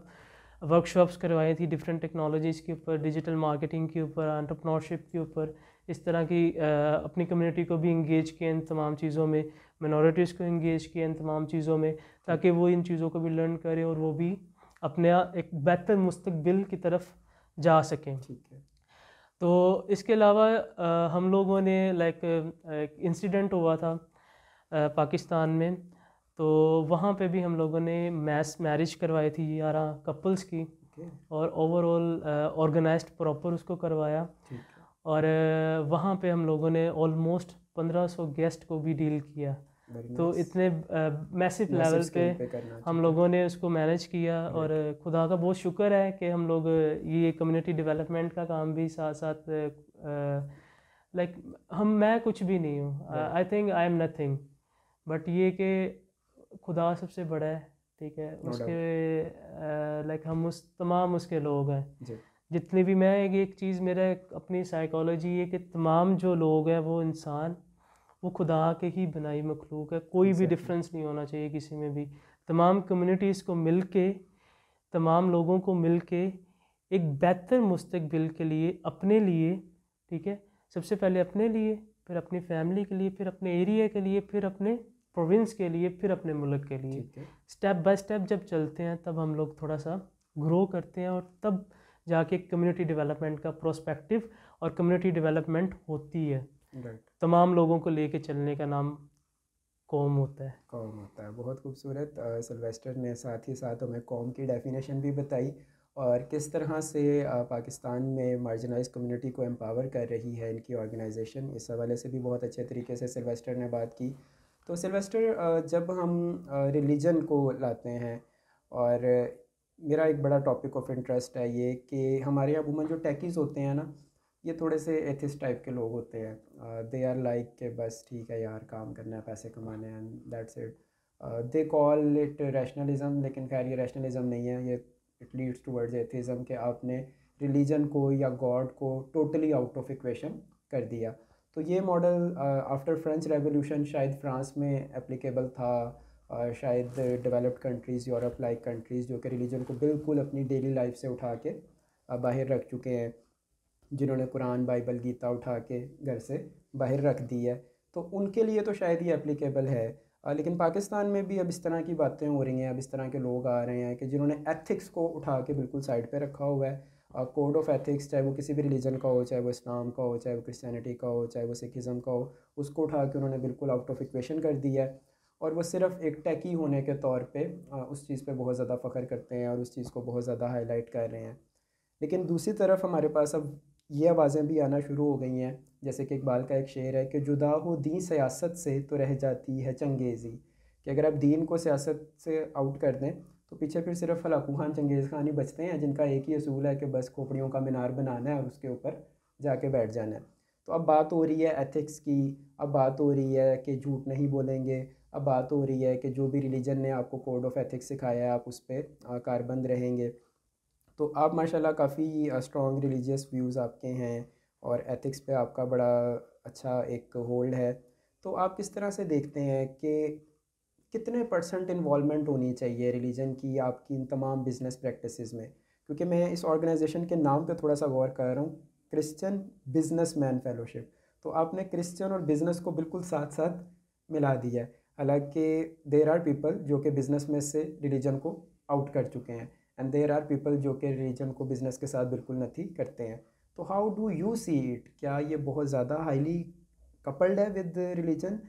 वर्कशॉप्स करवाई थी डिफरेंट टेक्नोलॉजीज़ के ऊपर डिजिटल मार्केटिंग के ऊपर आंट्रप्रनोरशिप के ऊपर इस तरह की आ, अपनी कम्युनिटी को भी इंगेज किया इन तमाम चीज़ों में मिनॉरिटीज़ को इंगेज किया इन तमाम चीज़ों में ताकि वो इन चीज़ों को भी लर्न करें और वो भी अपने एक बेहतर मुस्तबिल की तरफ जा सकें ठीक है तो इसके अलावा हम लोगों ने लाइक एक इंसिडेंट हुआ था पाकिस्तान में तो वहाँ पे भी हम लोगों ने मैस मैरिज करवाई थी ग्यारह कपल्स की okay. और ओवरऑल ऑर्गेनाइज प्रॉपर उसको करवाया और वहाँ पे हम लोगों ने ऑलमोस्ट 1500 गेस्ट को भी डील किया तो nice. तो इतने मैसिव लेवल पे, पे हम लोगों ने उसको मैनेज किया और खुदा का बहुत शुक्र है कि हम लोग ये कम्युनिटी डेवलपमेंट का काम भी साथ साथ लाइक like, हम मैं कुछ भी नहीं हूँ I think I am nothing but ये कि खुदा सबसे बड़ा है ठीक है उसके लाइक हम उस तमाम उसके लोग हैं जितने भी मैं एक, एक चीज़ मेरा अपनी साइकोलॉजी है कि तमाम जो लोग हैं वो इंसान वो खुदा के ही बनाई मखलूक है कोई भी डिफरेंस नहीं होना चाहिए किसी में भी तमाम कम्युनिटीज़ को मिल के तमाम लोगों को मिल के एक बेहतर मुस्तबिल के लिए अपने लिए ठीक है सबसे पहले अपने लिए फिर अपनी फैमिली के लिए फिर अपने एरिया के लिए फिर अपने प्रोविंस के लिए फिर अपने मुल्क के लिए स्टेप बाय स्टेप जब चलते हैं तब हम लोग थोड़ा सा ग्रो करते हैं और तब जाके कम्युनिटी डेवलपमेंट का प्रोस्पेक्टिव और कम्युनिटी डेवलपमेंट होती है तमाम लोगों को लेके चलने का नाम कौम होता है कौम होता है बहुत खूबसूरत सिल्वेस्टर ने साथ ही साथ हमें कौम की डेफिनेशन भी बताई और किस तरह से पाकिस्तान में मार्जिनाइज कम्युनिटी को एम्पावर कर रही है इनकी ऑर्गेनाइजेशन इस हवाले से भी बहुत अच्छे तरीके से सिल्वेस्टर ने बात की तो सिल्वेस्टर जब हम रिलीजन को लाते हैं और मेरा एक बड़ा टॉपिक ऑफ इंटरेस्ट है ये कि हमारे यहाँ वूमन जो टैकीज़ होते हैं ना ये थोड़े से एथिस टाइप के लोग होते हैं दे आर लाइक के बस ठीक है यार काम करना है पैसे कमाने हैं that's it they call it rationalism लेकिन खैर ये रैशनलिज़म नहीं है ये इट लीड्स टूवर्ड्स एथिज़म कि आपने रिलीजन को या गॉड को टोटली आउट ऑफ इक्वेशन कर दिया तो ये मॉडल आफ्टर फ्रेंच रेवोल्यूशन शायद फ्रांस में एप्लीकेबल था आ, uh, शायद developed countries Europe like countries जो कि रिलीजन को बिल्कुल अपनी डेली लाइफ से उठा के uh, बाहर रख चुके हैं जिन्होंने कुरान बाइबल गीता उठा के घर से बाहर रख दी है तो उनके लिए तो शायद ये एप्लीकेबल है uh, लेकिन पाकिस्तान में भी अब इस तरह की बातें हो रही हैं अब इस तरह के लोग आ रहे हैं कि जिन्होंने एथिक्स को उठा के बिल्कुल साइड पर रखा हुआ है कोड ऑफ एथिक्स चाहे वो किसी भी रिलीजन का हो चाहे वो इस्लाम का हो चाहे वो क्रिश्चियनिटी का हो चाहे वो सिखिज़म का हो उसको उठा के उन्होंने बिल्कुल आउट ऑफ इक्वेशन कर दिया है और वो सिर्फ एक टैकी होने के तौर पे उस चीज़ पे बहुत ज़्यादा फ़ख्र करते हैं और उस चीज़ को बहुत ज़्यादा हाईलाइट कर रहे हैं लेकिन दूसरी तरफ हमारे पास अब ये आवाज़ें भी आना शुरू हो गई हैं जैसे कि इकबाल का एक शेर है कि जुदा हो दी सियासत से तो रह जाती है चंगेज़ी कि अगर आप दीन को सियासत से आउट कर दें तो पीछे फिर सिर्फ फ़लाकू खान चंगेज़ खान ही बचते हैं जिनका एक ही असूल है कि बस खोपड़ियों का मीनार बनाना है और उसके ऊपर जाके बैठ जाना है तो अब बात हो रही है एथिक्स की अब बात हो रही है कि झूठ नहीं बोलेंगे अब बात हो रही है कि जो भी रिलीजन ने आपको कोड ऑफ एथिक्स सिखाया है आप उस पर कारबंद रहेंगे तो आप माशाल्लाह काफ़ी स्ट्रॉन्ग रिलीजियस व्यूज़ आपके हैं और एथिक्स पे आपका बड़ा अच्छा एक होल्ड है तो आप किस तरह से देखते हैं कि कितने परसेंट इन्वॉलमेंट होनी चाहिए रिलीजन की आपकी इन तमाम बिजनेस प्रैक्टिसेस में क्योंकि मैं इस ऑर्गेनाइजेशन के नाम पे थोड़ा सा गौर कर रहा हूँ क्रिश्चियन बिजनेस मैन फेलोशिप तो आपने क्रिश्चियन और बिज़नेस को बिल्कुल साथ साथ मिला दिया है हालांकि देर आर पीपल जो कि बिज़नेस में से रिलीजन को आउट कर चुके हैं एंड देर आर पीपल जो कि रिलीजन को बिज़नेस के साथ बिल्कुल नथी करते हैं तो how do you see it क्या ये बहुत ज़्यादा हाईली कपल्ड है विद रिलीजन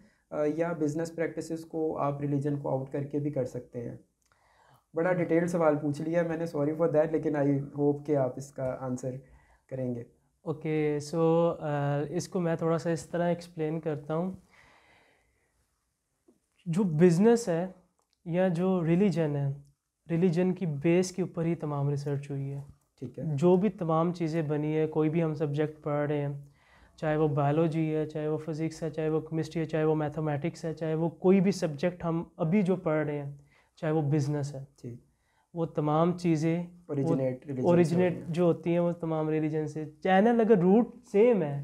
या बिज़नेस प्रैक्टिसेस को आप रिलीजन को आउट करके भी कर सकते हैं बड़ा डिटेल हम्म। सवाल पूछ लिया मैंने सॉरी फॉर दैट लेकिन आई होप कि आप इसका आंसर करेंगे okay okay, so so, uh, इसको मैं थोड़ा सा इस तरह एक्सप्लेन करता हूँ जो बिज़नेस है या जो रिलीजन है रिलीजन की बेस के ऊपर ही तमाम रिसर्च हुई है ठीक है जो भी तमाम चीज़ें बनी है कोई भी हम सब्जेक्ट पढ़ रहे हैं चाहे वो बायोलॉजी है चाहे वो फिज़िक्स है चाहे वो केमिस्ट्री है चाहे वो मैथमेटिक्स है चाहे वो कोई भी सब्जेक्ट हम अभी जो पढ़ रहे हैं चाहे वो बिज़नेस है वो तमाम चीज़ें ओरिजिनेट जो होती हैं वो तमाम रिलीजन से चैनल अगर रूट सेम है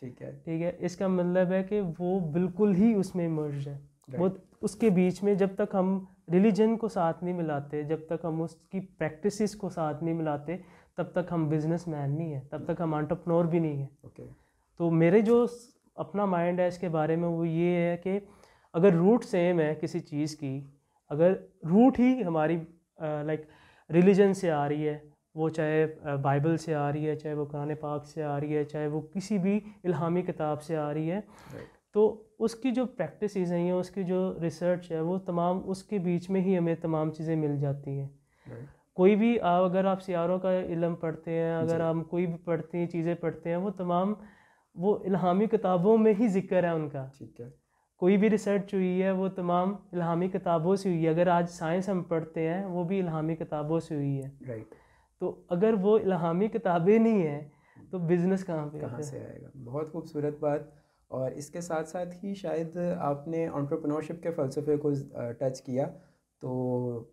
ठीक है ठीक है इसका मतलब है कि वो बिल्कुल ही उसमें इमर्ज है वो उसके बीच में जब तक हम रिलीजन को साथ नहीं मिलाते जब तक हम उसकी प्रैक्टिसेस को साथ नहीं मिलाते तब तक हम बिजनेस मैन नहीं है तब तक हम आंटरप्रनोर भी नहीं है okay. तो मेरे जो अपना माइंड है इसके बारे में वो ये है कि अगर रूट सेम है किसी चीज़ की अगर रूट ही हमारी लाइक रिलीजन से आ रही है वो चाहे बाइबल से आ रही है चाहे वो कुरान पाक से आ रही है चाहे वो किसी भी इल्हामी किताब से आ रही है तो उसकी जो प्रैक्टिस हैं उसकी जो रिसर्च है वो तमाम उसके बीच में ही हमें तमाम चीज़ें मिल जाती हैं कोई भी आप अगर आप सियारों का इलम पढ़ते हैं अगर हम कोई भी पढ़ते हैं चीज़ें पढ़ते हैं वो तमाम वो इल्हामी किताबों में ही जिक्र है उनका ठीक है कोई भी रिसर्च हुई है वो तमाम इल्हामी किताबों से हुई है अगर आज साइंस हम पढ़ते हैं वो भी इल्हामी किताबों से हुई है राइट तो अगर वो इल्हामी किताबें नहीं हैं तो बिज़नेस कहाँ पे कहाँ से आएगा बहुत खूबसूरत बात और इसके साथ साथ ही शायद आपने ऑन्टरप्रनोरशिप के फ़लसफे को टच किया तो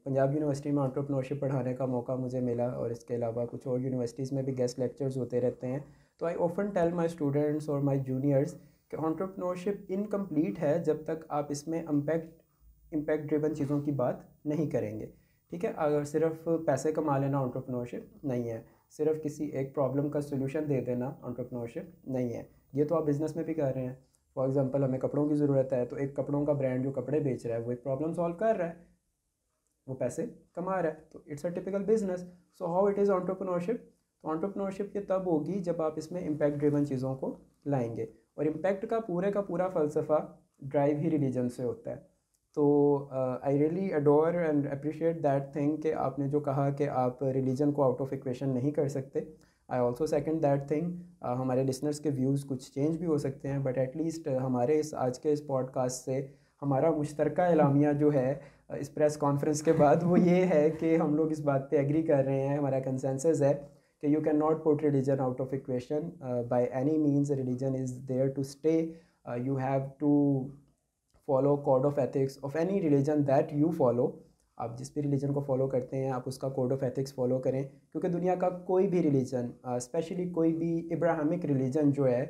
पंजाब यूनिवर्सिटी में आंट्रप्रनोरशिप पढ़ाने का मौका मुझे मिला और इसके अलावा कुछ और यूनिवर्सिटीज़ में भी गेस्ट लेक्चर्स होते रहते हैं तो I often tell my students और माई जूनियर्स कि ऑन्टरप्रनोरशिप इनकम्प्लीट है जब तक आप इसमें इम्पैक्ट इम्पैक्ट ड्रिवन चीज़ों की बात नहीं करेंगे ठीक है अगर सिर्फ पैसे कमा लेना ऑन्टरप्रनोरशिप नहीं है सिर्फ किसी एक प्रॉब्लम का सोल्यूशन दे देना ऑन्टरप्रनोरशिप नहीं है ये तो आप बिज़नेस में भी कर रहे हैं फॉर एग्ज़ाम्पल हमें कपड़ों की ज़रूरत है तो एक कपड़ों का ब्रांड जो कपड़े बेच रहा है वो एक प्रॉब्लम सॉल्व कर रहा है वो पैसे कमा रहा है तो it's a typical business so how it is entrepreneurship तो ऑन्टरप्रनोरशिप ये तब होगी जब आप इसमें इम्पैक्ट ड्रिवन चीज़ों को लाएंगे और इम्पैक्ट का पूरे का पूरा फ़लसफ़ा ड्राइव ही रिलीजन से होता है तो I really adore and appreciate that thing कि आपने जो कहा कि आप रिलीजन को आउट ऑफ इक्वेशन नहीं कर सकते I also second that thing हमारे लिसनर्स के व्यूज़ कुछ चेंज भी हो सकते हैं बट एटलीस्ट हमारे इस आज के इस पॉडकास्ट से हमारा मुश्तरक इलामिया जो है इस प्रेस कॉन्फ्रेंस के बाद वो ये है कि हम लोग इस बात पे एग्री कर रहे हैं हमारा कंसेंसस है कि you can not put religion out of equation by any means religion is there to stay you have to follow code of ethics of any religion that you follow आप जिस भी religion को follow करते हैं आप उसका code of ethics follow करें क्योंकि दुनिया का कोई भी religion uh, uh, specially uh, कोई भी इब्राहमिक रिलीजन जो है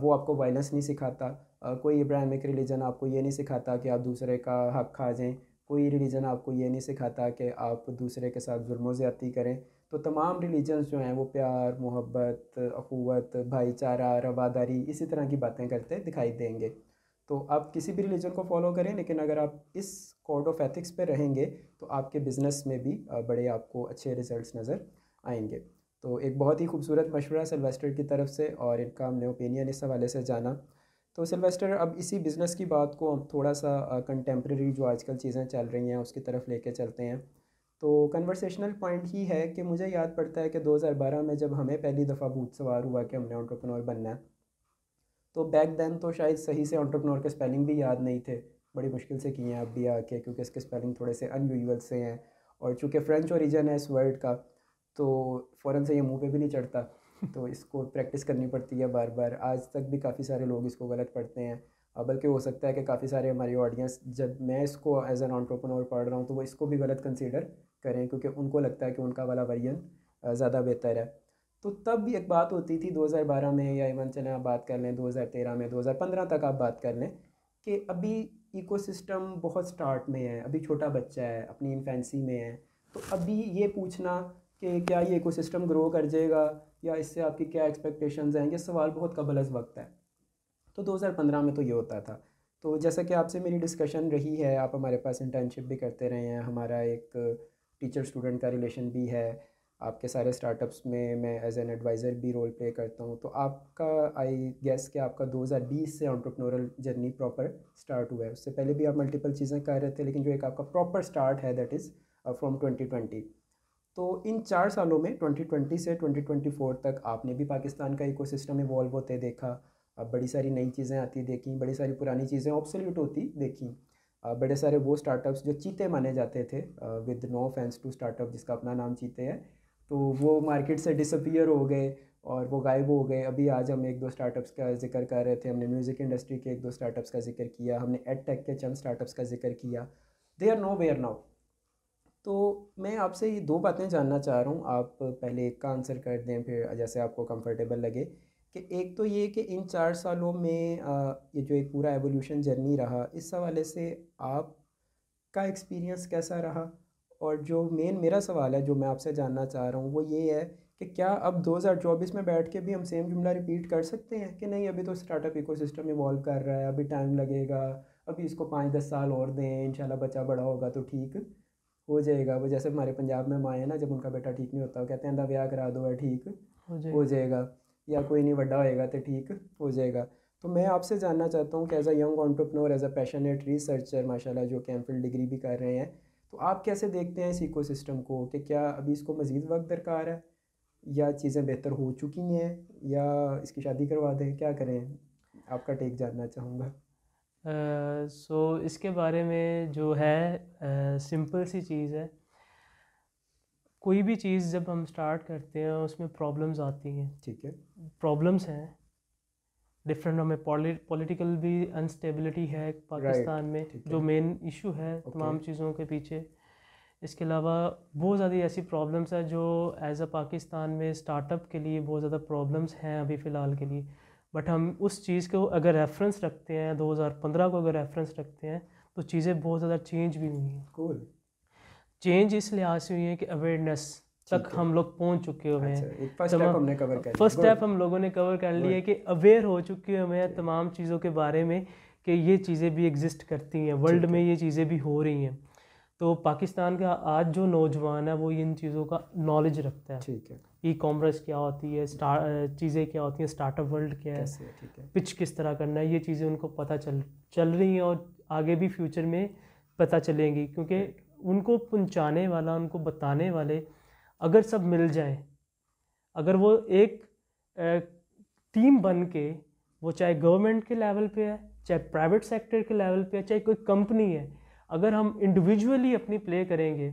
वो आपको वायलेंस नहीं सिखाता कोई इब्राहमिक रिलीजन आपको ये नहीं सिखाता कि आप दूसरे का हक खा जाएं कोई रिलीजन आपको ये नहीं सिखाता कि आप दूसरे के साथ जुर्मो ज़्यादती करें तो तमाम रिलीजन्स जो हैं वो प्यार मोहब्बत अखूवत भाईचारा रवादारी इसी तरह की बातें करते दिखाई देंगे तो आप किसी भी रिलीजन को फॉलो करें लेकिन अगर आप इस कोड ऑफ एथिक्स पर रहेंगे तो आपके बिज़नेस में भी बड़े आपको अच्छे रिजल्ट्स नज़र आएंगे तो एक बहुत ही खूबसूरत मशवरा सिल्वेस्टर की तरफ से और इनका हमने ओपिनियन इस हवाले से जाना तो सिल्वेस्टर अब इसी बिज़नेस की बात को हम थोड़ा सा कंटेम्प्रेरी जो आजकल चीज़ें चल रही हैं उसकी तरफ लेके चलते हैं तो कन्वर्सेशनल पॉइंट ही है कि मुझे याद पड़ता है कि 2012 में जब हमें पहली दफ़ा भूत सवार हुआ कि हमने ऑन्टरप्रनोर बनना है तो बैक देन तो शायद सही से ऑन्टरप्रनोर के स्पेलिंग भी याद नहीं थे बड़ी मुश्किल से किए हैं अब भी आके क्योंकि इसके स्पेलिंग थोड़े से अनयूजल से हैं और चूँकि फ़्रेंच ओरिजन है इस वर्ड का तो फ़ौर से ये मुँह पे भी नहीं चढ़ता तो इसको प्रैक्टिस करनी पड़ती है बार बार आज तक भी काफ़ी सारे लोग इसको गलत पढ़ते हैं बल्कि हो सकता है कि काफ़ी सारे हमारे ऑडियंस जब मैं इसको एज एन ऑन्टरप्रनोर पढ़ रहा हूँ तो वो इसको भी गलत कंसिडर करें क्योंकि उनको लगता है कि उनका वाला वर्जन ज़्यादा बेहतर है तो तब भी एक बात होती थी 2012 में या इवन चलें आप बात कर लें 2013 में 2015 तक आप बात कर लें कि अभी इकोसिस्टम बहुत स्टार्ट में है अभी छोटा बच्चा है अपनी इन्फेंसी में है तो अभी ये पूछना कि क्या ये इकोसिस्टम ग्रो कर जाएगा या इससे आपकी क्या एक्सपेक्टेशंस हैं ये सवाल बहुत कबल अज वक्त है तो 2015 में तो ये होता था तो जैसा कि आपसे मेरी डिस्कशन रही है आप हमारे पास इंटर्नशिप भी करते रहे हैं हमारा एक टीचर स्टूडेंट का रिलेशन भी है आपके सारे स्टार्टअप्स में मैं एज एन एडवाइज़र भी रोल प्ले करता हूँ तो आपका आई गेस कि आपका 2020 से ऑन्टरप्रनोरल जर्नी प्रॉपर स्टार्ट हुआ है उससे पहले भी आप मल्टीपल चीज़ें कर रहे थे लेकिन जो एक आपका प्रॉपर स्टार्ट है दैट इज़ फ्रॉम 2020 तो इन चार सालों में 2020 से 2024 तक आपने भी पाकिस्तान का इकोसिस्टम इवॉल्व होते देखा अब बड़ी सारी नई चीज़ें आती देखी बड़ी सारी पुरानी चीज़ें ऑब्सोल्यूट होती देखी बड़े सारे वो स्टार्टअप्स जो चीते माने जाते थे with no fans to startup जिसका अपना नाम चीते है तो वो मार्केट से डिसअपियर हो गए और वो गायब हो गए अभी आज हम एक दो स्टार्टअप्स का जिक्र कर रहे थे हमने म्यूज़िक इंडस्ट्री के एक दो स्टार्टअप्स का जिक्र किया हमने एड टेक के चंद स्टार्टअप्स का जिक्र किया they are nowhere now तो मैं आपसे ये दो बातें जानना चाह रहा हूँ आप पहले एक का आंसर कर दें फिर जैसे आपको कंफर्टेबल लगे कि एक तो ये कि इन चार सालों में आ, ये जो एक पूरा एवोल्यूशन जर्नी रहा इस हवाले से आप का एक्सपीरियंस कैसा रहा और जो मेन मेरा सवाल है जो मैं आपसे जानना चाह रहा हूँ वो ये है कि क्या अब 2024 में बैठ के भी हम सेम जुमला रिपीट कर सकते हैं कि नहीं अभी तो स्टार्टअप इको सिस्टम इवॉल्व कर रहा है अभी टाइम लगेगा अभी इसको पाँच दस साल और दें इंशाल्लाह बच्चा बड़ा होगा तो ठीक हो जाएगा वो जैसे हमारे पंजाब में माए ना जब उनका बेटा ठीक नहीं होता वो कहते हैं ब्याह करा दो है ठीक हो जाएगा या कोई नहीं बड़ा होएगा तो ठीक हो जाएगा तो मैं आपसे जानना चाहता हूँ कि as a young entrepreneur as a passionate researcher माशाल्लाह जो कि एम डिग्री भी कर रहे हैं तो आप कैसे देखते हैं इस इको सिस्टम को कि क्या अभी इसको मज़ीद वक्त दरकार है या चीज़ें बेहतर हो चुकी हैं या इसकी शादी करवा दें क्या करें आपका टेक जानना चाहूँगा सो uh, so, इसके बारे में जो है सिंपल uh, सी चीज़ है कोई भी चीज़ जब हम स्टार्ट करते हैं उसमें प्रॉब्लम्स आती हैं ठीक है प्रॉब्लम्स हैं डिफरेंट हमें पॉलिटिकल भी अनस्टेबिलिटी है पाकिस्तान right, में जो मेन इशू है okay. तमाम चीज़ों के पीछे इसके अलावा बहुत ज़्यादा ऐसी प्रॉब्लम्स हैं जो एज़ अ पाकिस्तान में स्टार्टअप के लिए बहुत ज़्यादा प्रॉब्लम्स हैं अभी फ़िलहाल के लिए बट हम उस चीज़ को अगर रेफरेंस रखते हैं 2015 को अगर रेफरेंस रखते हैं तो चीज़ें बहुत ज़्यादा चेंज भी हुई हैं कूल चेंज इस लिहाज से हुई है कि अवेयरनेस तक हम लोग पहुंच चुके हुए हैं फर्स्ट स्टेप कवर कर फर्स्ट स्टेप हम लोगों ने कवर कर लिया है कि अवेयर हो चुके हुए हैं तमाम चीज़ों के बारे में कि ये चीज़ें भी एग्जिस्ट करती हैं वर्ल्ड में ये चीज़ें भी हो रही हैं तो पाकिस्तान का आज जो नौजवान है वो इन चीज़ों का नॉलेज रखता है ठीक है ई कॉमर्स क्या होती है चीज़ें क्या होती हैं स्टार्टअप वर्ल्ड क्या है, है पिच किस तरह करना है ये चीज़ें उनको पता चल चल रही हैं और आगे भी फ्यूचर में पता चलेंगी क्योंकि उनको पहुँचाने वाला उनको बताने वाले अगर सब मिल जाए अगर वो एक टीम बन के वो चाहे गवर्नमेंट के लेवल पे है चाहे प्राइवेट सेक्टर के लेवल पे है चाहे कोई कंपनी है अगर हम इंडिविजुअली अपनी प्ले करेंगे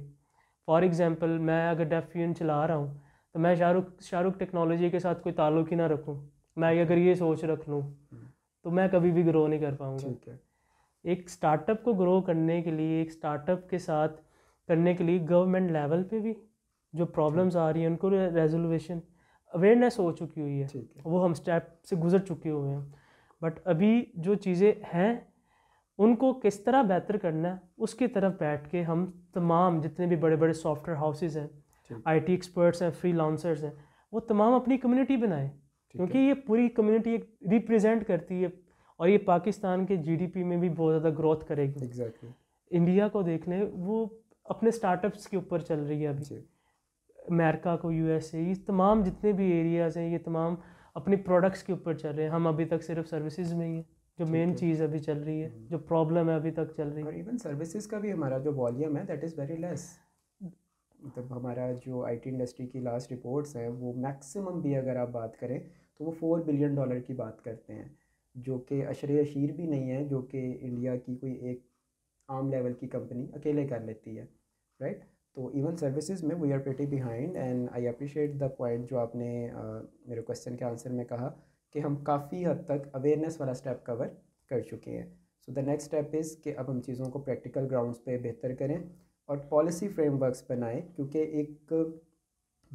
फॉर एग्ज़ाम्पल मैं अगर यून चला रहा हूँ तो मैं शाहरुख शाहरुख टेक्नोलॉजी के साथ कोई ताल्लुक ही ना रखूँ मैं अगर ये सोच रख लूँ तो मैं कभी भी ग्रो नहीं कर पाऊँगा एक स्टार्टअप को ग्रो करने के लिए एक स्टार्टअप के साथ करने के लिए गवर्नमेंट लेवल पे भी जो प्रॉब्लम्स आ रही हैं उनको रेजोल्यूशन अवेयरनेस हो चुकी हुई है वो हम स्टेप से गुजर चुके हुए हैं बट अभी जो चीज़ें हैं उनको किस तरह बेहतर करना है उसकी तरफ बैठ के हम तमाम जितने भी बड़े बड़े सॉफ्टवेयर हाउसेज हैं आईटी एक्सपर्ट्स हैं फ्री लॉन्सर्स हैं वो तमाम अपनी कम्युनिटी बनाए क्योंकि ये पूरी कम्युनिटी एक रिप्रेजेंट करती है और ये पाकिस्तान के जीडीपी में भी बहुत ज़्यादा ग्रोथ करेगी एग्जैक्टली इंडिया को देख लें वो अपने स्टार्टअप्स के ऊपर चल रही है अभी अमेरिका को यूएसए ये तमाम जितने भी एरियाज़ हैं ये तमाम अपने प्रोडक्ट्स के ऊपर चल रहे हैं हम अभी तक सिर्फ सर्विसेज में ही हैं जो मेन चीज़ अभी चल रही है हम्म। जो प्रॉब्लम है अभी तक चल रही है इवन सर्विसेज का भी हमारा जो वॉल्यूम है दैट इज़ वेरी लेस मतलब हमारा जो आईटी इंडस्ट्री की लास्ट रिपोर्ट्स हैं वो मैक्सिमम भी अगर आप बात करें तो वो फोर बिलियन डॉलर की बात करते हैं जो कि अशर अशीर भी नहीं है जो कि इंडिया की कोई एक आम लेवल की कंपनी अकेले कर लेती है राइट तो इवन सर्विसेज में we are pretty behind and I appreciate the point जो आपने uh, मेरे क्वेश्चन के आंसर में कहा कि हम काफ़ी हद तक अवेयरनेस वाला स्टेप कवर कर चुके हैं so the next step is कि अब हम चीज़ों को प्रैक्टिकल ग्राउंड्स पे बेहतर करें और पॉलिसी फ्रेमवर्क्स बनाएं क्योंकि एक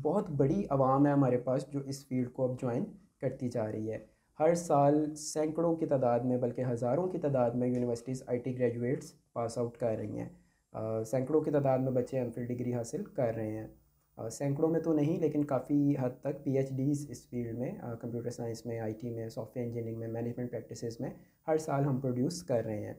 बहुत बड़ी आवाम है हमारे पास जो इस फील्ड को अब ज्वाइन करती जा रही है हर साल सैकड़ों की तादाद में बल्कि हज़ारों की तादाद में universities IT graduates pass out कर रही हैं सैकड़ों की तादाद में बच्चे एम डिग्री हासिल कर रहे हैं सैकड़ों में तो नहीं लेकिन काफ़ी हद तक पी इस फील्ड में कंप्यूटर साइंस में आईटी में सॉफ्टवेयर इंजीनियरिंग में मैनेजमेंट प्रैक्टिस में हर साल हम प्रोड्यूस कर रहे हैं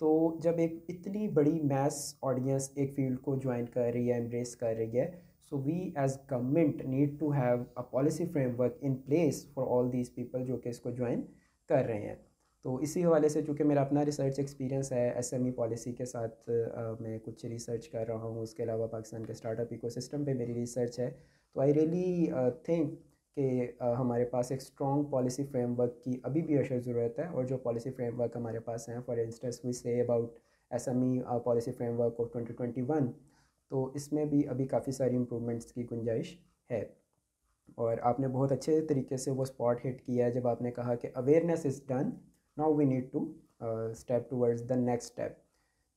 तो जब एक इतनी बड़ी मैस ऑडियंस एक फील्ड को ज्वाइन कर रही है एम्ब्रेस कर रही है so we as government need to have a policy framework in place for all these people जो कि इसको ज्वाइन कर रहे हैं तो इसी हवाले से चूँकि मेरा अपना रिसर्च एक्सपीरियंस है ई पॉलिसी e के साथ आ, मैं कुछ रिसर्च कर रहा हूँ उसके अलावा पाकिस्तान के स्टार्टअप सिस्टम पे मेरी रिसर्च है तो आई रियली थिंक कि हमारे पास एक स्ट्रॉन्ग पॉलिसी फ्रेमवर्क की अभी भी अशर ज़रूरत है और जो पॉलिसी फ्रेमवर्क हमारे पास हैं for instance we say about S M E policy framework of twenty twenty one तो इसमें भी अभी काफ़ी सारी इम्प्रूवमेंट्स की गुंजाइश है और आपने बहुत अच्छे तरीके से वो स्पॉट हिट किया है जब आपने कहा कि awareness is done now we need to step towards the next step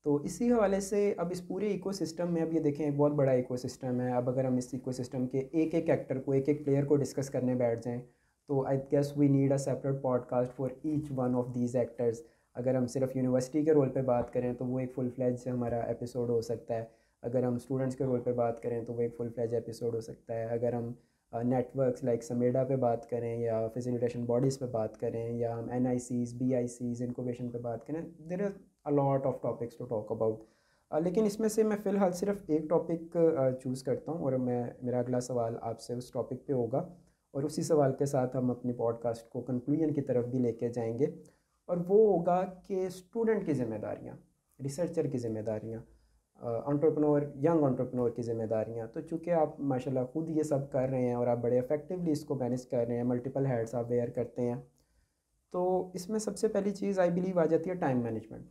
तो इसी हवाले से अब इस पूरे इकोसिस्टम में अब ये देखें एक बहुत बड़ा इकोसिस्टम है अब अगर हम इस इकोसिस्टम के एक एक एक्टर को एक एक प्लेयर को डिस्कस करने बैठ जाएं तो I guess we need a separate podcast for each one of these actors अगर हम सिर्फ यूनिवर्सिटी के रोल पे बात करें तो वो एक फुल फ्लैज हमारा एपिसोड हो सकता है अगर हम स्टूडेंट्स के रोल पे बात करें तो वो एक फुल फ्लैज एपिसोड हो सकता है अगर हम नेटवर्क्स लाइक समेडा पे बात करें या फिजिलिटेशन बॉडीज़ पे बात करें या हम N I Cs B I Cs incubation पर बात करें there are a lot of topics to talk about लेकिन इसमें से मैं फ़िलहाल सिर्फ एक टॉपिक चूज़ uh, करता हूँ और मैं मेरा अगला सवाल आपसे उस टॉपिक पे होगा और उसी सवाल के साथ हम अपनी पॉडकास्ट को कंक्लूजन की तरफ भी लेके जाएंगे और वो होगा कि स्टूडेंट की जिम्मेदारियाँ रिसर्चर की जिम्मेदारियाँ ऑन्टरप्रनोर यंग ऑन्टरप्रनोर की जिम्मेदारियाँ तो चूँकि आप माशाल्लाह ख़ुद ये सब कर रहे हैं और आप बड़े इफ़ेक्टिवली इसको मैनेज कर रहे हैं मल्टीपल हेड्स आप वेयर करते हैं तो इसमें सबसे पहली चीज़ आई बिलीव आ जाती है टाइम मैनेजमेंट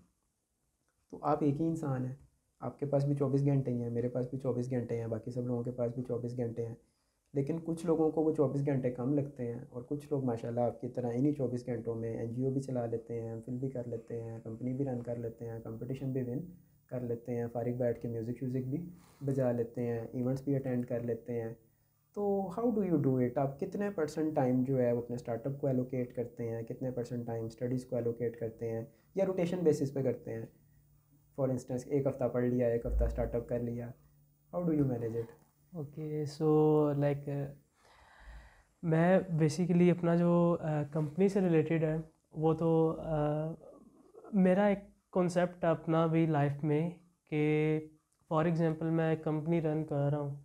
तो आप एक ही इंसान हैं आपके पास भी चौबीस घंटे ही हैं मेरे पास भी चौबीस घंटे हैं बाकी सब लोगों के पास भी चौबीस घंटे हैं लेकिन कुछ लोगों को वो चौबीस घंटे कम लगते हैं और कुछ लोग माशाल्लाह आपकी तरह इन्हीं चौबीस घंटों में एन भी चला लेते हैं फिल्म भी कर लेते हैं कंपनी भी रन कर लेते हैं कंपटीशन भी विन कर लेते हैं फारिग बैठ के म्यूज़िक व्यूज़िक भी बजा लेते हैं इवेंट्स भी अटेंड कर लेते हैं तो how do you do it आप कितने परसेंट टाइम जो है वो अपने स्टार्टअप को एलोकेट करते हैं कितने परसेंट टाइम स्टडीज़ को एलोकेट करते हैं या रोटेशन बेसिस पे करते हैं फॉर इंस्टेंस एक हफ़्ता पढ़ लिया एक हफ़्ता स्टार्टअप कर लिया how do you manage it okay so like मैं बेसिकली अपना जो कंपनी uh, से रिलेटेड है वो तो uh, मेरा एक कॉन्सेप्ट अपना भी लाइफ में कि फॉर एग्ज़ाम्पल मैं कंपनी रन कर रहा हूँ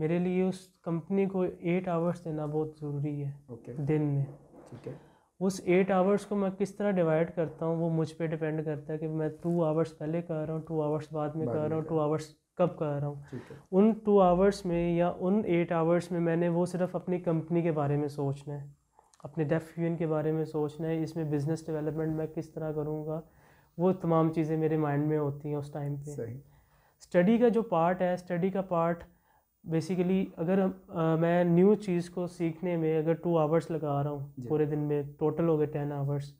मेरे लिए उस कंपनी को एट आवर्स देना बहुत ज़रूरी है okay. दिन में ठीक है उस एट आवर्स को मैं किस तरह डिवाइड करता हूँ वो मुझ पर डिपेंड करता है कि मैं टू आवर्स पहले कर रहा हूँ टू आवर्स बाद में कर रहा हूँ टू आवर्स कब कर रहा हूँ उन टू आवर्स में या उन एट आवर्स में मैंने वो सिर्फ अपनी कंपनी के बारे में सोचना है अपने डेफ यून के बारे में सोचना है इसमें बिज़नेस डेवलपमेंट मैं किस तरह करूँगा वो तमाम चीज़ें मेरे माइंड में होती हैं उस टाइम पे स्टडी का जो पार्ट है स्टडी का पार्ट बेसिकली अगर आ, मैं न्यू चीज़ को सीखने में अगर टू आवर्स लगा रहा हूँ पूरे दिन में टोटल हो गए टेन आवर्स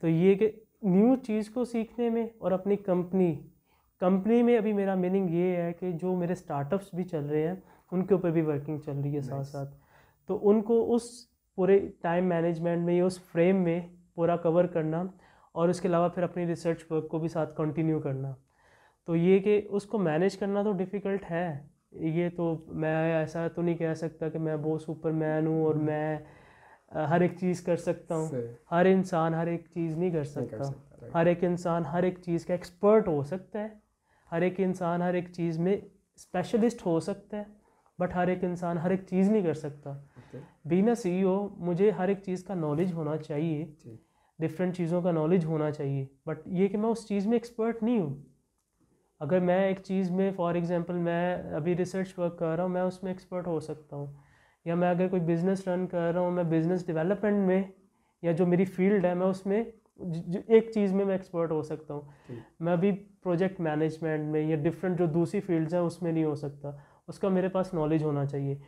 तो ये कि न्यू चीज़ को सीखने में और अपनी कंपनी कंपनी में अभी मेरा मीनिंग ये है कि जो मेरे स्टार्टअप्स भी चल रहे हैं उनके ऊपर भी वर्किंग चल रही है साथ साथ तो उनको उस पूरे टाइम मैनेजमेंट में या उस फ्रेम में पूरा कवर करना और उसके अलावा फिर अपनी रिसर्च वर्क को भी साथ कंटिन्यू करना तो ये कि उसको मैनेज करना तो डिफ़िकल्ट है ये तो मैं ऐसा तो नहीं कह सकता कि मैं बहुत सुपरमैन हूँ और हम्म। मैं हर एक चीज़ कर सकता हूँ हर इंसान हर एक चीज़ नहीं कर सकता, कर सकता हर एक इंसान हर एक चीज़ का एक्सपर्ट हो सकता है हर एक इंसान हर एक चीज़ में स्पेशलिस्ट हो सकता है बट हर एक इंसान हर एक चीज़ नहीं कर सकता बीन अ सी मुझे हर एक चीज़ का नॉलेज होना चाहिए डिफरेंट चीज़ों का नॉलेज होना चाहिए बट ये कि मैं उस चीज़ में एक्सपर्ट नहीं हूँ अगर मैं एक चीज़ में फॉर एग्ज़ाम्पल मैं अभी रिसर्च वर्क कर रहा हूँ मैं उसमें एक्सपर्ट हो सकता हूँ या मैं अगर कोई बिज़नेस रन कर रहा हूँ मैं बिज़नेस डेवलपमेंट में या जो मेरी फील्ड है मैं उसमें एक चीज़ में मैं एक्सपर्ट हो सकता हूँ मैं अभी प्रोजेक्ट मैनेजमेंट में या डिफरेंट जो दूसरी फील्ड्स हैं उसमें नहीं हो सकता उसका मेरे पास नॉलेज होना चाहिए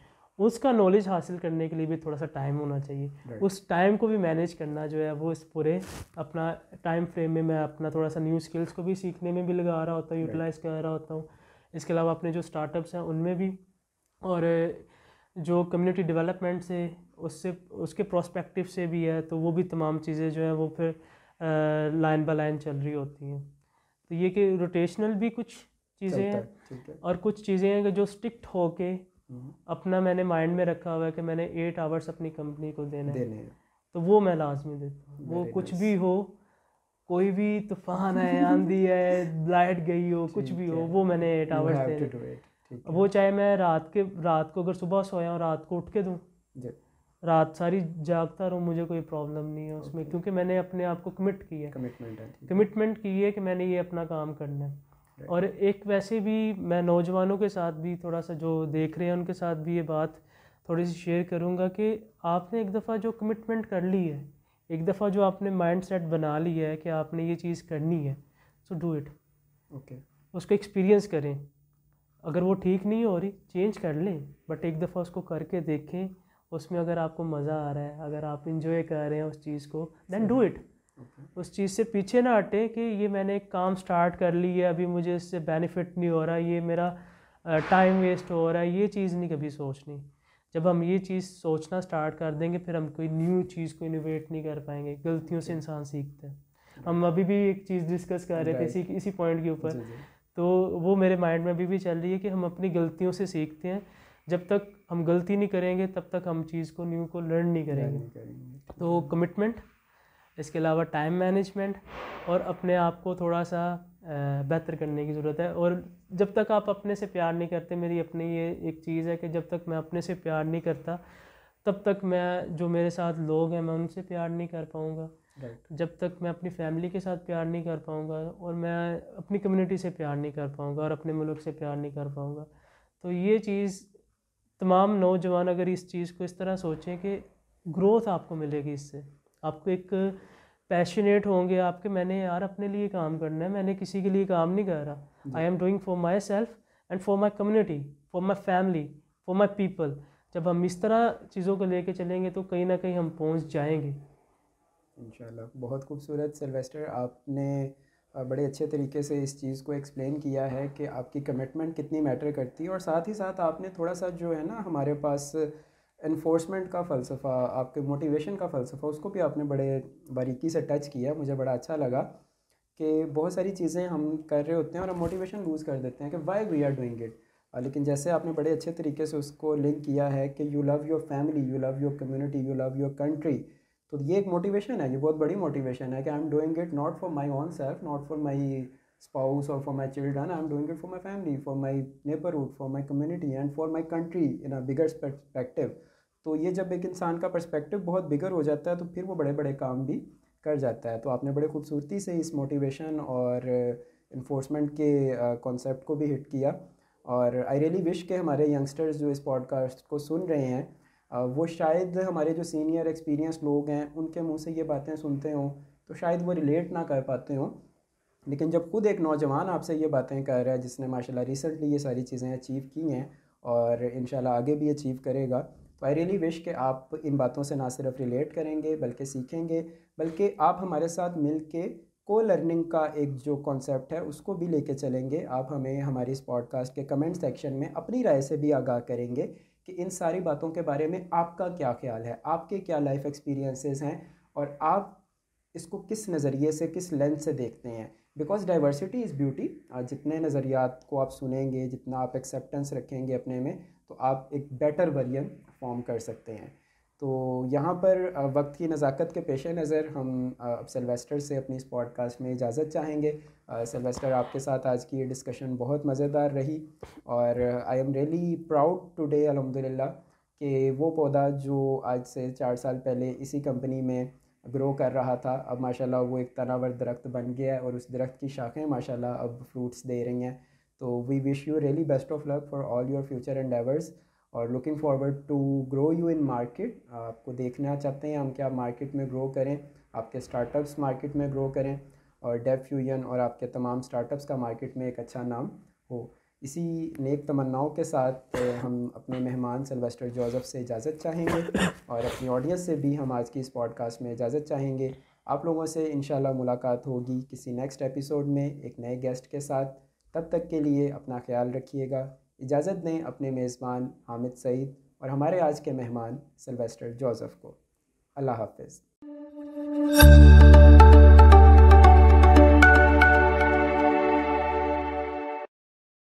उसका नॉलेज हासिल करने के लिए भी थोड़ा सा टाइम होना चाहिए उस टाइम को भी मैनेज करना जो है वो इस पूरे अपना टाइम फ्रेम में मैं अपना थोड़ा सा न्यू स्किल्स को भी सीखने में भी लगा रहा होता हूँ यूटिलाइज़ कर रहा होता हूँ इसके अलावा अपने जो स्टार्टअप्स हैं उनमें भी और जो कम्युनिटी डेवलपमेंट से उससे उसके प्रोस्पेक्टिव से भी है तो वो भी तमाम चीज़ें जो हैं वो फिर लाइन बाय लाइन चल रही होती हैं तो ये कि रोटेशनल भी कुछ चीज़ें हैं और कुछ चीज़ें हैं कि जो स्ट्रिक्ट होके अपना मैंने माइंड में रखा हुआ है कि मैंने एट आवर्स अपनी कंपनी को देना देने है तो वो मैं लाजमी देता हूँ वो कुछ nice. भी हो कोई भी तूफान है आंधी है लाइट गई हो कुछ भी हो वो मैंने एट आवर्स वो चाहे मैं रात के रात को अगर सुबह सोया हूँ रात को उठ के दूँ रात सारी जागता रहूँ मुझे कोई प्रॉब्लम नहीं है उसमें क्योंकि मैंने अपने आप को कमिट किया है कमिटमेंट है कमिटमेंट की है कि मैंने ये अपना काम करना है और एक वैसे भी मैं नौजवानों के साथ भी थोड़ा सा जो देख रहे हैं उनके साथ भी ये बात थोड़ी सी शेयर करूँगा कि आपने एक दफ़ा जो कमिटमेंट कर ली है एक दफ़ा जो आपने माइंड सेट बना लिया है कि आपने ये चीज़ करनी है सो डू इट ओके उसको एक्सपीरियंस करें अगर वो ठीक नहीं हो रही चेंज कर लें बट एक दफ़ा उसको करके देखें उसमें अगर आपको मज़ा आ रहा है अगर आप इंजॉय कर रहे हैं उस चीज़ को दैन डू इट okay. उस चीज़ से पीछे ना हटे कि ये मैंने एक काम स्टार्ट कर ली है अभी मुझे इससे बेनिफिट नहीं हो रहा ये मेरा टाइम वेस्ट हो रहा है ये चीज़ नहीं कभी सोचनी जब हम ये चीज़ सोचना स्टार्ट कर देंगे फिर हम कोई न्यू चीज़ को इनोवेट नहीं कर पाएंगे गलतियों से इंसान सीखता है हम अभी भी एक चीज़ डिस्कस कर रहे थे इसी इसी पॉइंट के ऊपर तो वो मेरे माइंड में अभी भी चल रही है कि हम अपनी गलतियों से सीखते हैं जब तक हम गलती नहीं करेंगे तब तक हम चीज़ को न्यू को लर्न नहीं करेंगे तो कमिटमेंट इसके अलावा टाइम मैनेजमेंट और अपने आप को थोड़ा सा बेहतर करने की ज़रूरत है और जब तक आप अपने से प्यार नहीं करते मेरी अपनी ये एक चीज़ है कि जब तक मैं अपने से प्यार नहीं करता तब तक मैं जो मेरे साथ लोग हैं मैं उनसे प्यार नहीं कर पाऊँगा जब तक मैं अपनी फैमिली के साथ प्यार नहीं कर पाऊँगा और मैं अपनी कम्युनिटी से प्यार नहीं कर पाऊँगा और अपने मुल्क से प्यार नहीं कर पाऊँगा तो ये चीज़ तमाम नौजवान अगर इस चीज़ को इस तरह सोचें कि ग्रोथ आपको मिलेगी इससे आपको एक पैशनेट होंगे आपके मैंने यार अपने लिए काम करना है मैंने किसी के लिए काम नहीं कर रहा I am doing for my self and for my community for my family for my people जब हम इस तरह चीज़ों को लेके चलेंगे तो कहीं ना कहीं हम पहुंच जाएंगे इंशाल्लाह बहुत खूबसूरत सिल्वेस्टर आपने बड़े अच्छे तरीके से इस चीज़ को एक्सप्लेन किया है कि आपकी कमिटमेंट कितनी मैटर करती है और साथ ही साथ आपने थोड़ा सा जो है ना हमारे पास इन्फोर्समेंट का फ़लसफ़ा आपके मोटिवेशन का फ़लसफ़ा उसको भी आपने बड़े बारीकी से टच किया मुझे बड़ा अच्छा लगा कि बहुत सारी चीज़ें हम कर रहे होते हैं और हम मोटिवेशन लूज़ कर देते हैं कि why we are doing it लेकिन जैसे आपने बड़े अच्छे तरीके से उसको लिंक किया है कि you love your family you love your community you love your country तो ये एक मोटिवेशन है ये बहुत बड़ी मोटिवेशन है कि I am doing it not for my own self not for my और for my children I am doing it for my family for my neighbourhood for my community and for my country in a bigger perspective तो ये जब एक इंसान का perspective बहुत बिगर हो जाता है तो फिर वो बड़े बड़े काम भी कर जाता है तो आपने बड़े खूबसूरती से इस मोटिवेशन और इन्फोर्समेंट के कॉन्सेप्ट को भी हिट किया और आई रियली विश के हमारे यंगस्टर्स जो इस पॉडकास्ट को सुन रहे हैं वो शायद हमारे जो सीनियर एक्सपीरियंस लोग हैं उनके मुंह से ये बातें सुनते हों तो शायद वो रिलेट ना कर पाते हों लेकिन जब खुद एक नौजवान आपसे ये बातें कर रहा है जिसने माशाल्लाह रिसेंटली ये सारी चीज़ें अचीव की हैं और इन आगे भी अचीव करेगा तो आई रियली विश कि आप इन बातों से ना सिर्फ रिलेट करेंगे बल्कि सीखेंगे बल्कि आप हमारे साथ मिल के को लर्निंग का एक जो कॉन्सेप्ट है उसको भी लेके चलेंगे आप हमें हमारे इस पॉडकास्ट के कमेंट सेक्शन में अपनी राय से भी आगाह करेंगे कि इन सारी बातों के बारे में आपका क्या ख्याल है आपके क्या लाइफ एक्सपीरियंसेस हैं और आप इसको किस नज़रिए से किस लेंस से देखते हैं बिकॉज डाइवर्सिटी इज़ ब्यूटी जितने नज़रियात को आप सुनेंगे जितना आप एक्सेप्टेंस रखेंगे अपने में तो आप एक बेटर वर्जन परफॉर्म कर सकते हैं तो यहाँ पर वक्त की नज़ाकत के पेश नज़र हम अब सिल्वेस्टर से अपनी इस पॉडकास्ट में इजाज़त चाहेंगे सिल्वेस्टर आपके साथ आज की डिस्कशन बहुत मज़ेदार रही और I am really proud today अलहमदिल्ला कि वो पौधा जो आज से चार साल पहले इसी कंपनी में ग्रो कर रहा था अब माशाल्लाह वो एक तनावर दरख्त बन गया है और उस दरख्त की शाखें माशाल्लाह अब फ्रूट्स दे रही हैं तो we wish you really best of luck for all your future endeavours और looking forward to grow you in market आपको देखना चाहते हैं हम क्या मार्केट में ग्रो करें आपके स्टार्टअप्स मार्केट में ग्रो करें और डेप फ्यूजन और आपके तमाम स्टार्टअप्स का मार्केट में एक अच्छा नाम हो इसी नेक तमन्नाओं के साथ हम अपने मेहमान सिल्वेस्टर जोसेफ से इजाज़त चाहेंगे और अपनी ऑडियंस से भी हम आज की इस पॉडकास्ट में इजाज़त चाहेंगे आप लोगों से इन मुलाकात होगी किसी नेक्स्ट एपिसोड में एक नए गेस्ट के साथ तब तक के लिए अपना ख्याल रखिएगा इजाज़त दें अपने मेज़बान हामिद सईद और हमारे आज के मेहमान सिल्वेस्टर जोसेफ को अल्लाह हाफिज़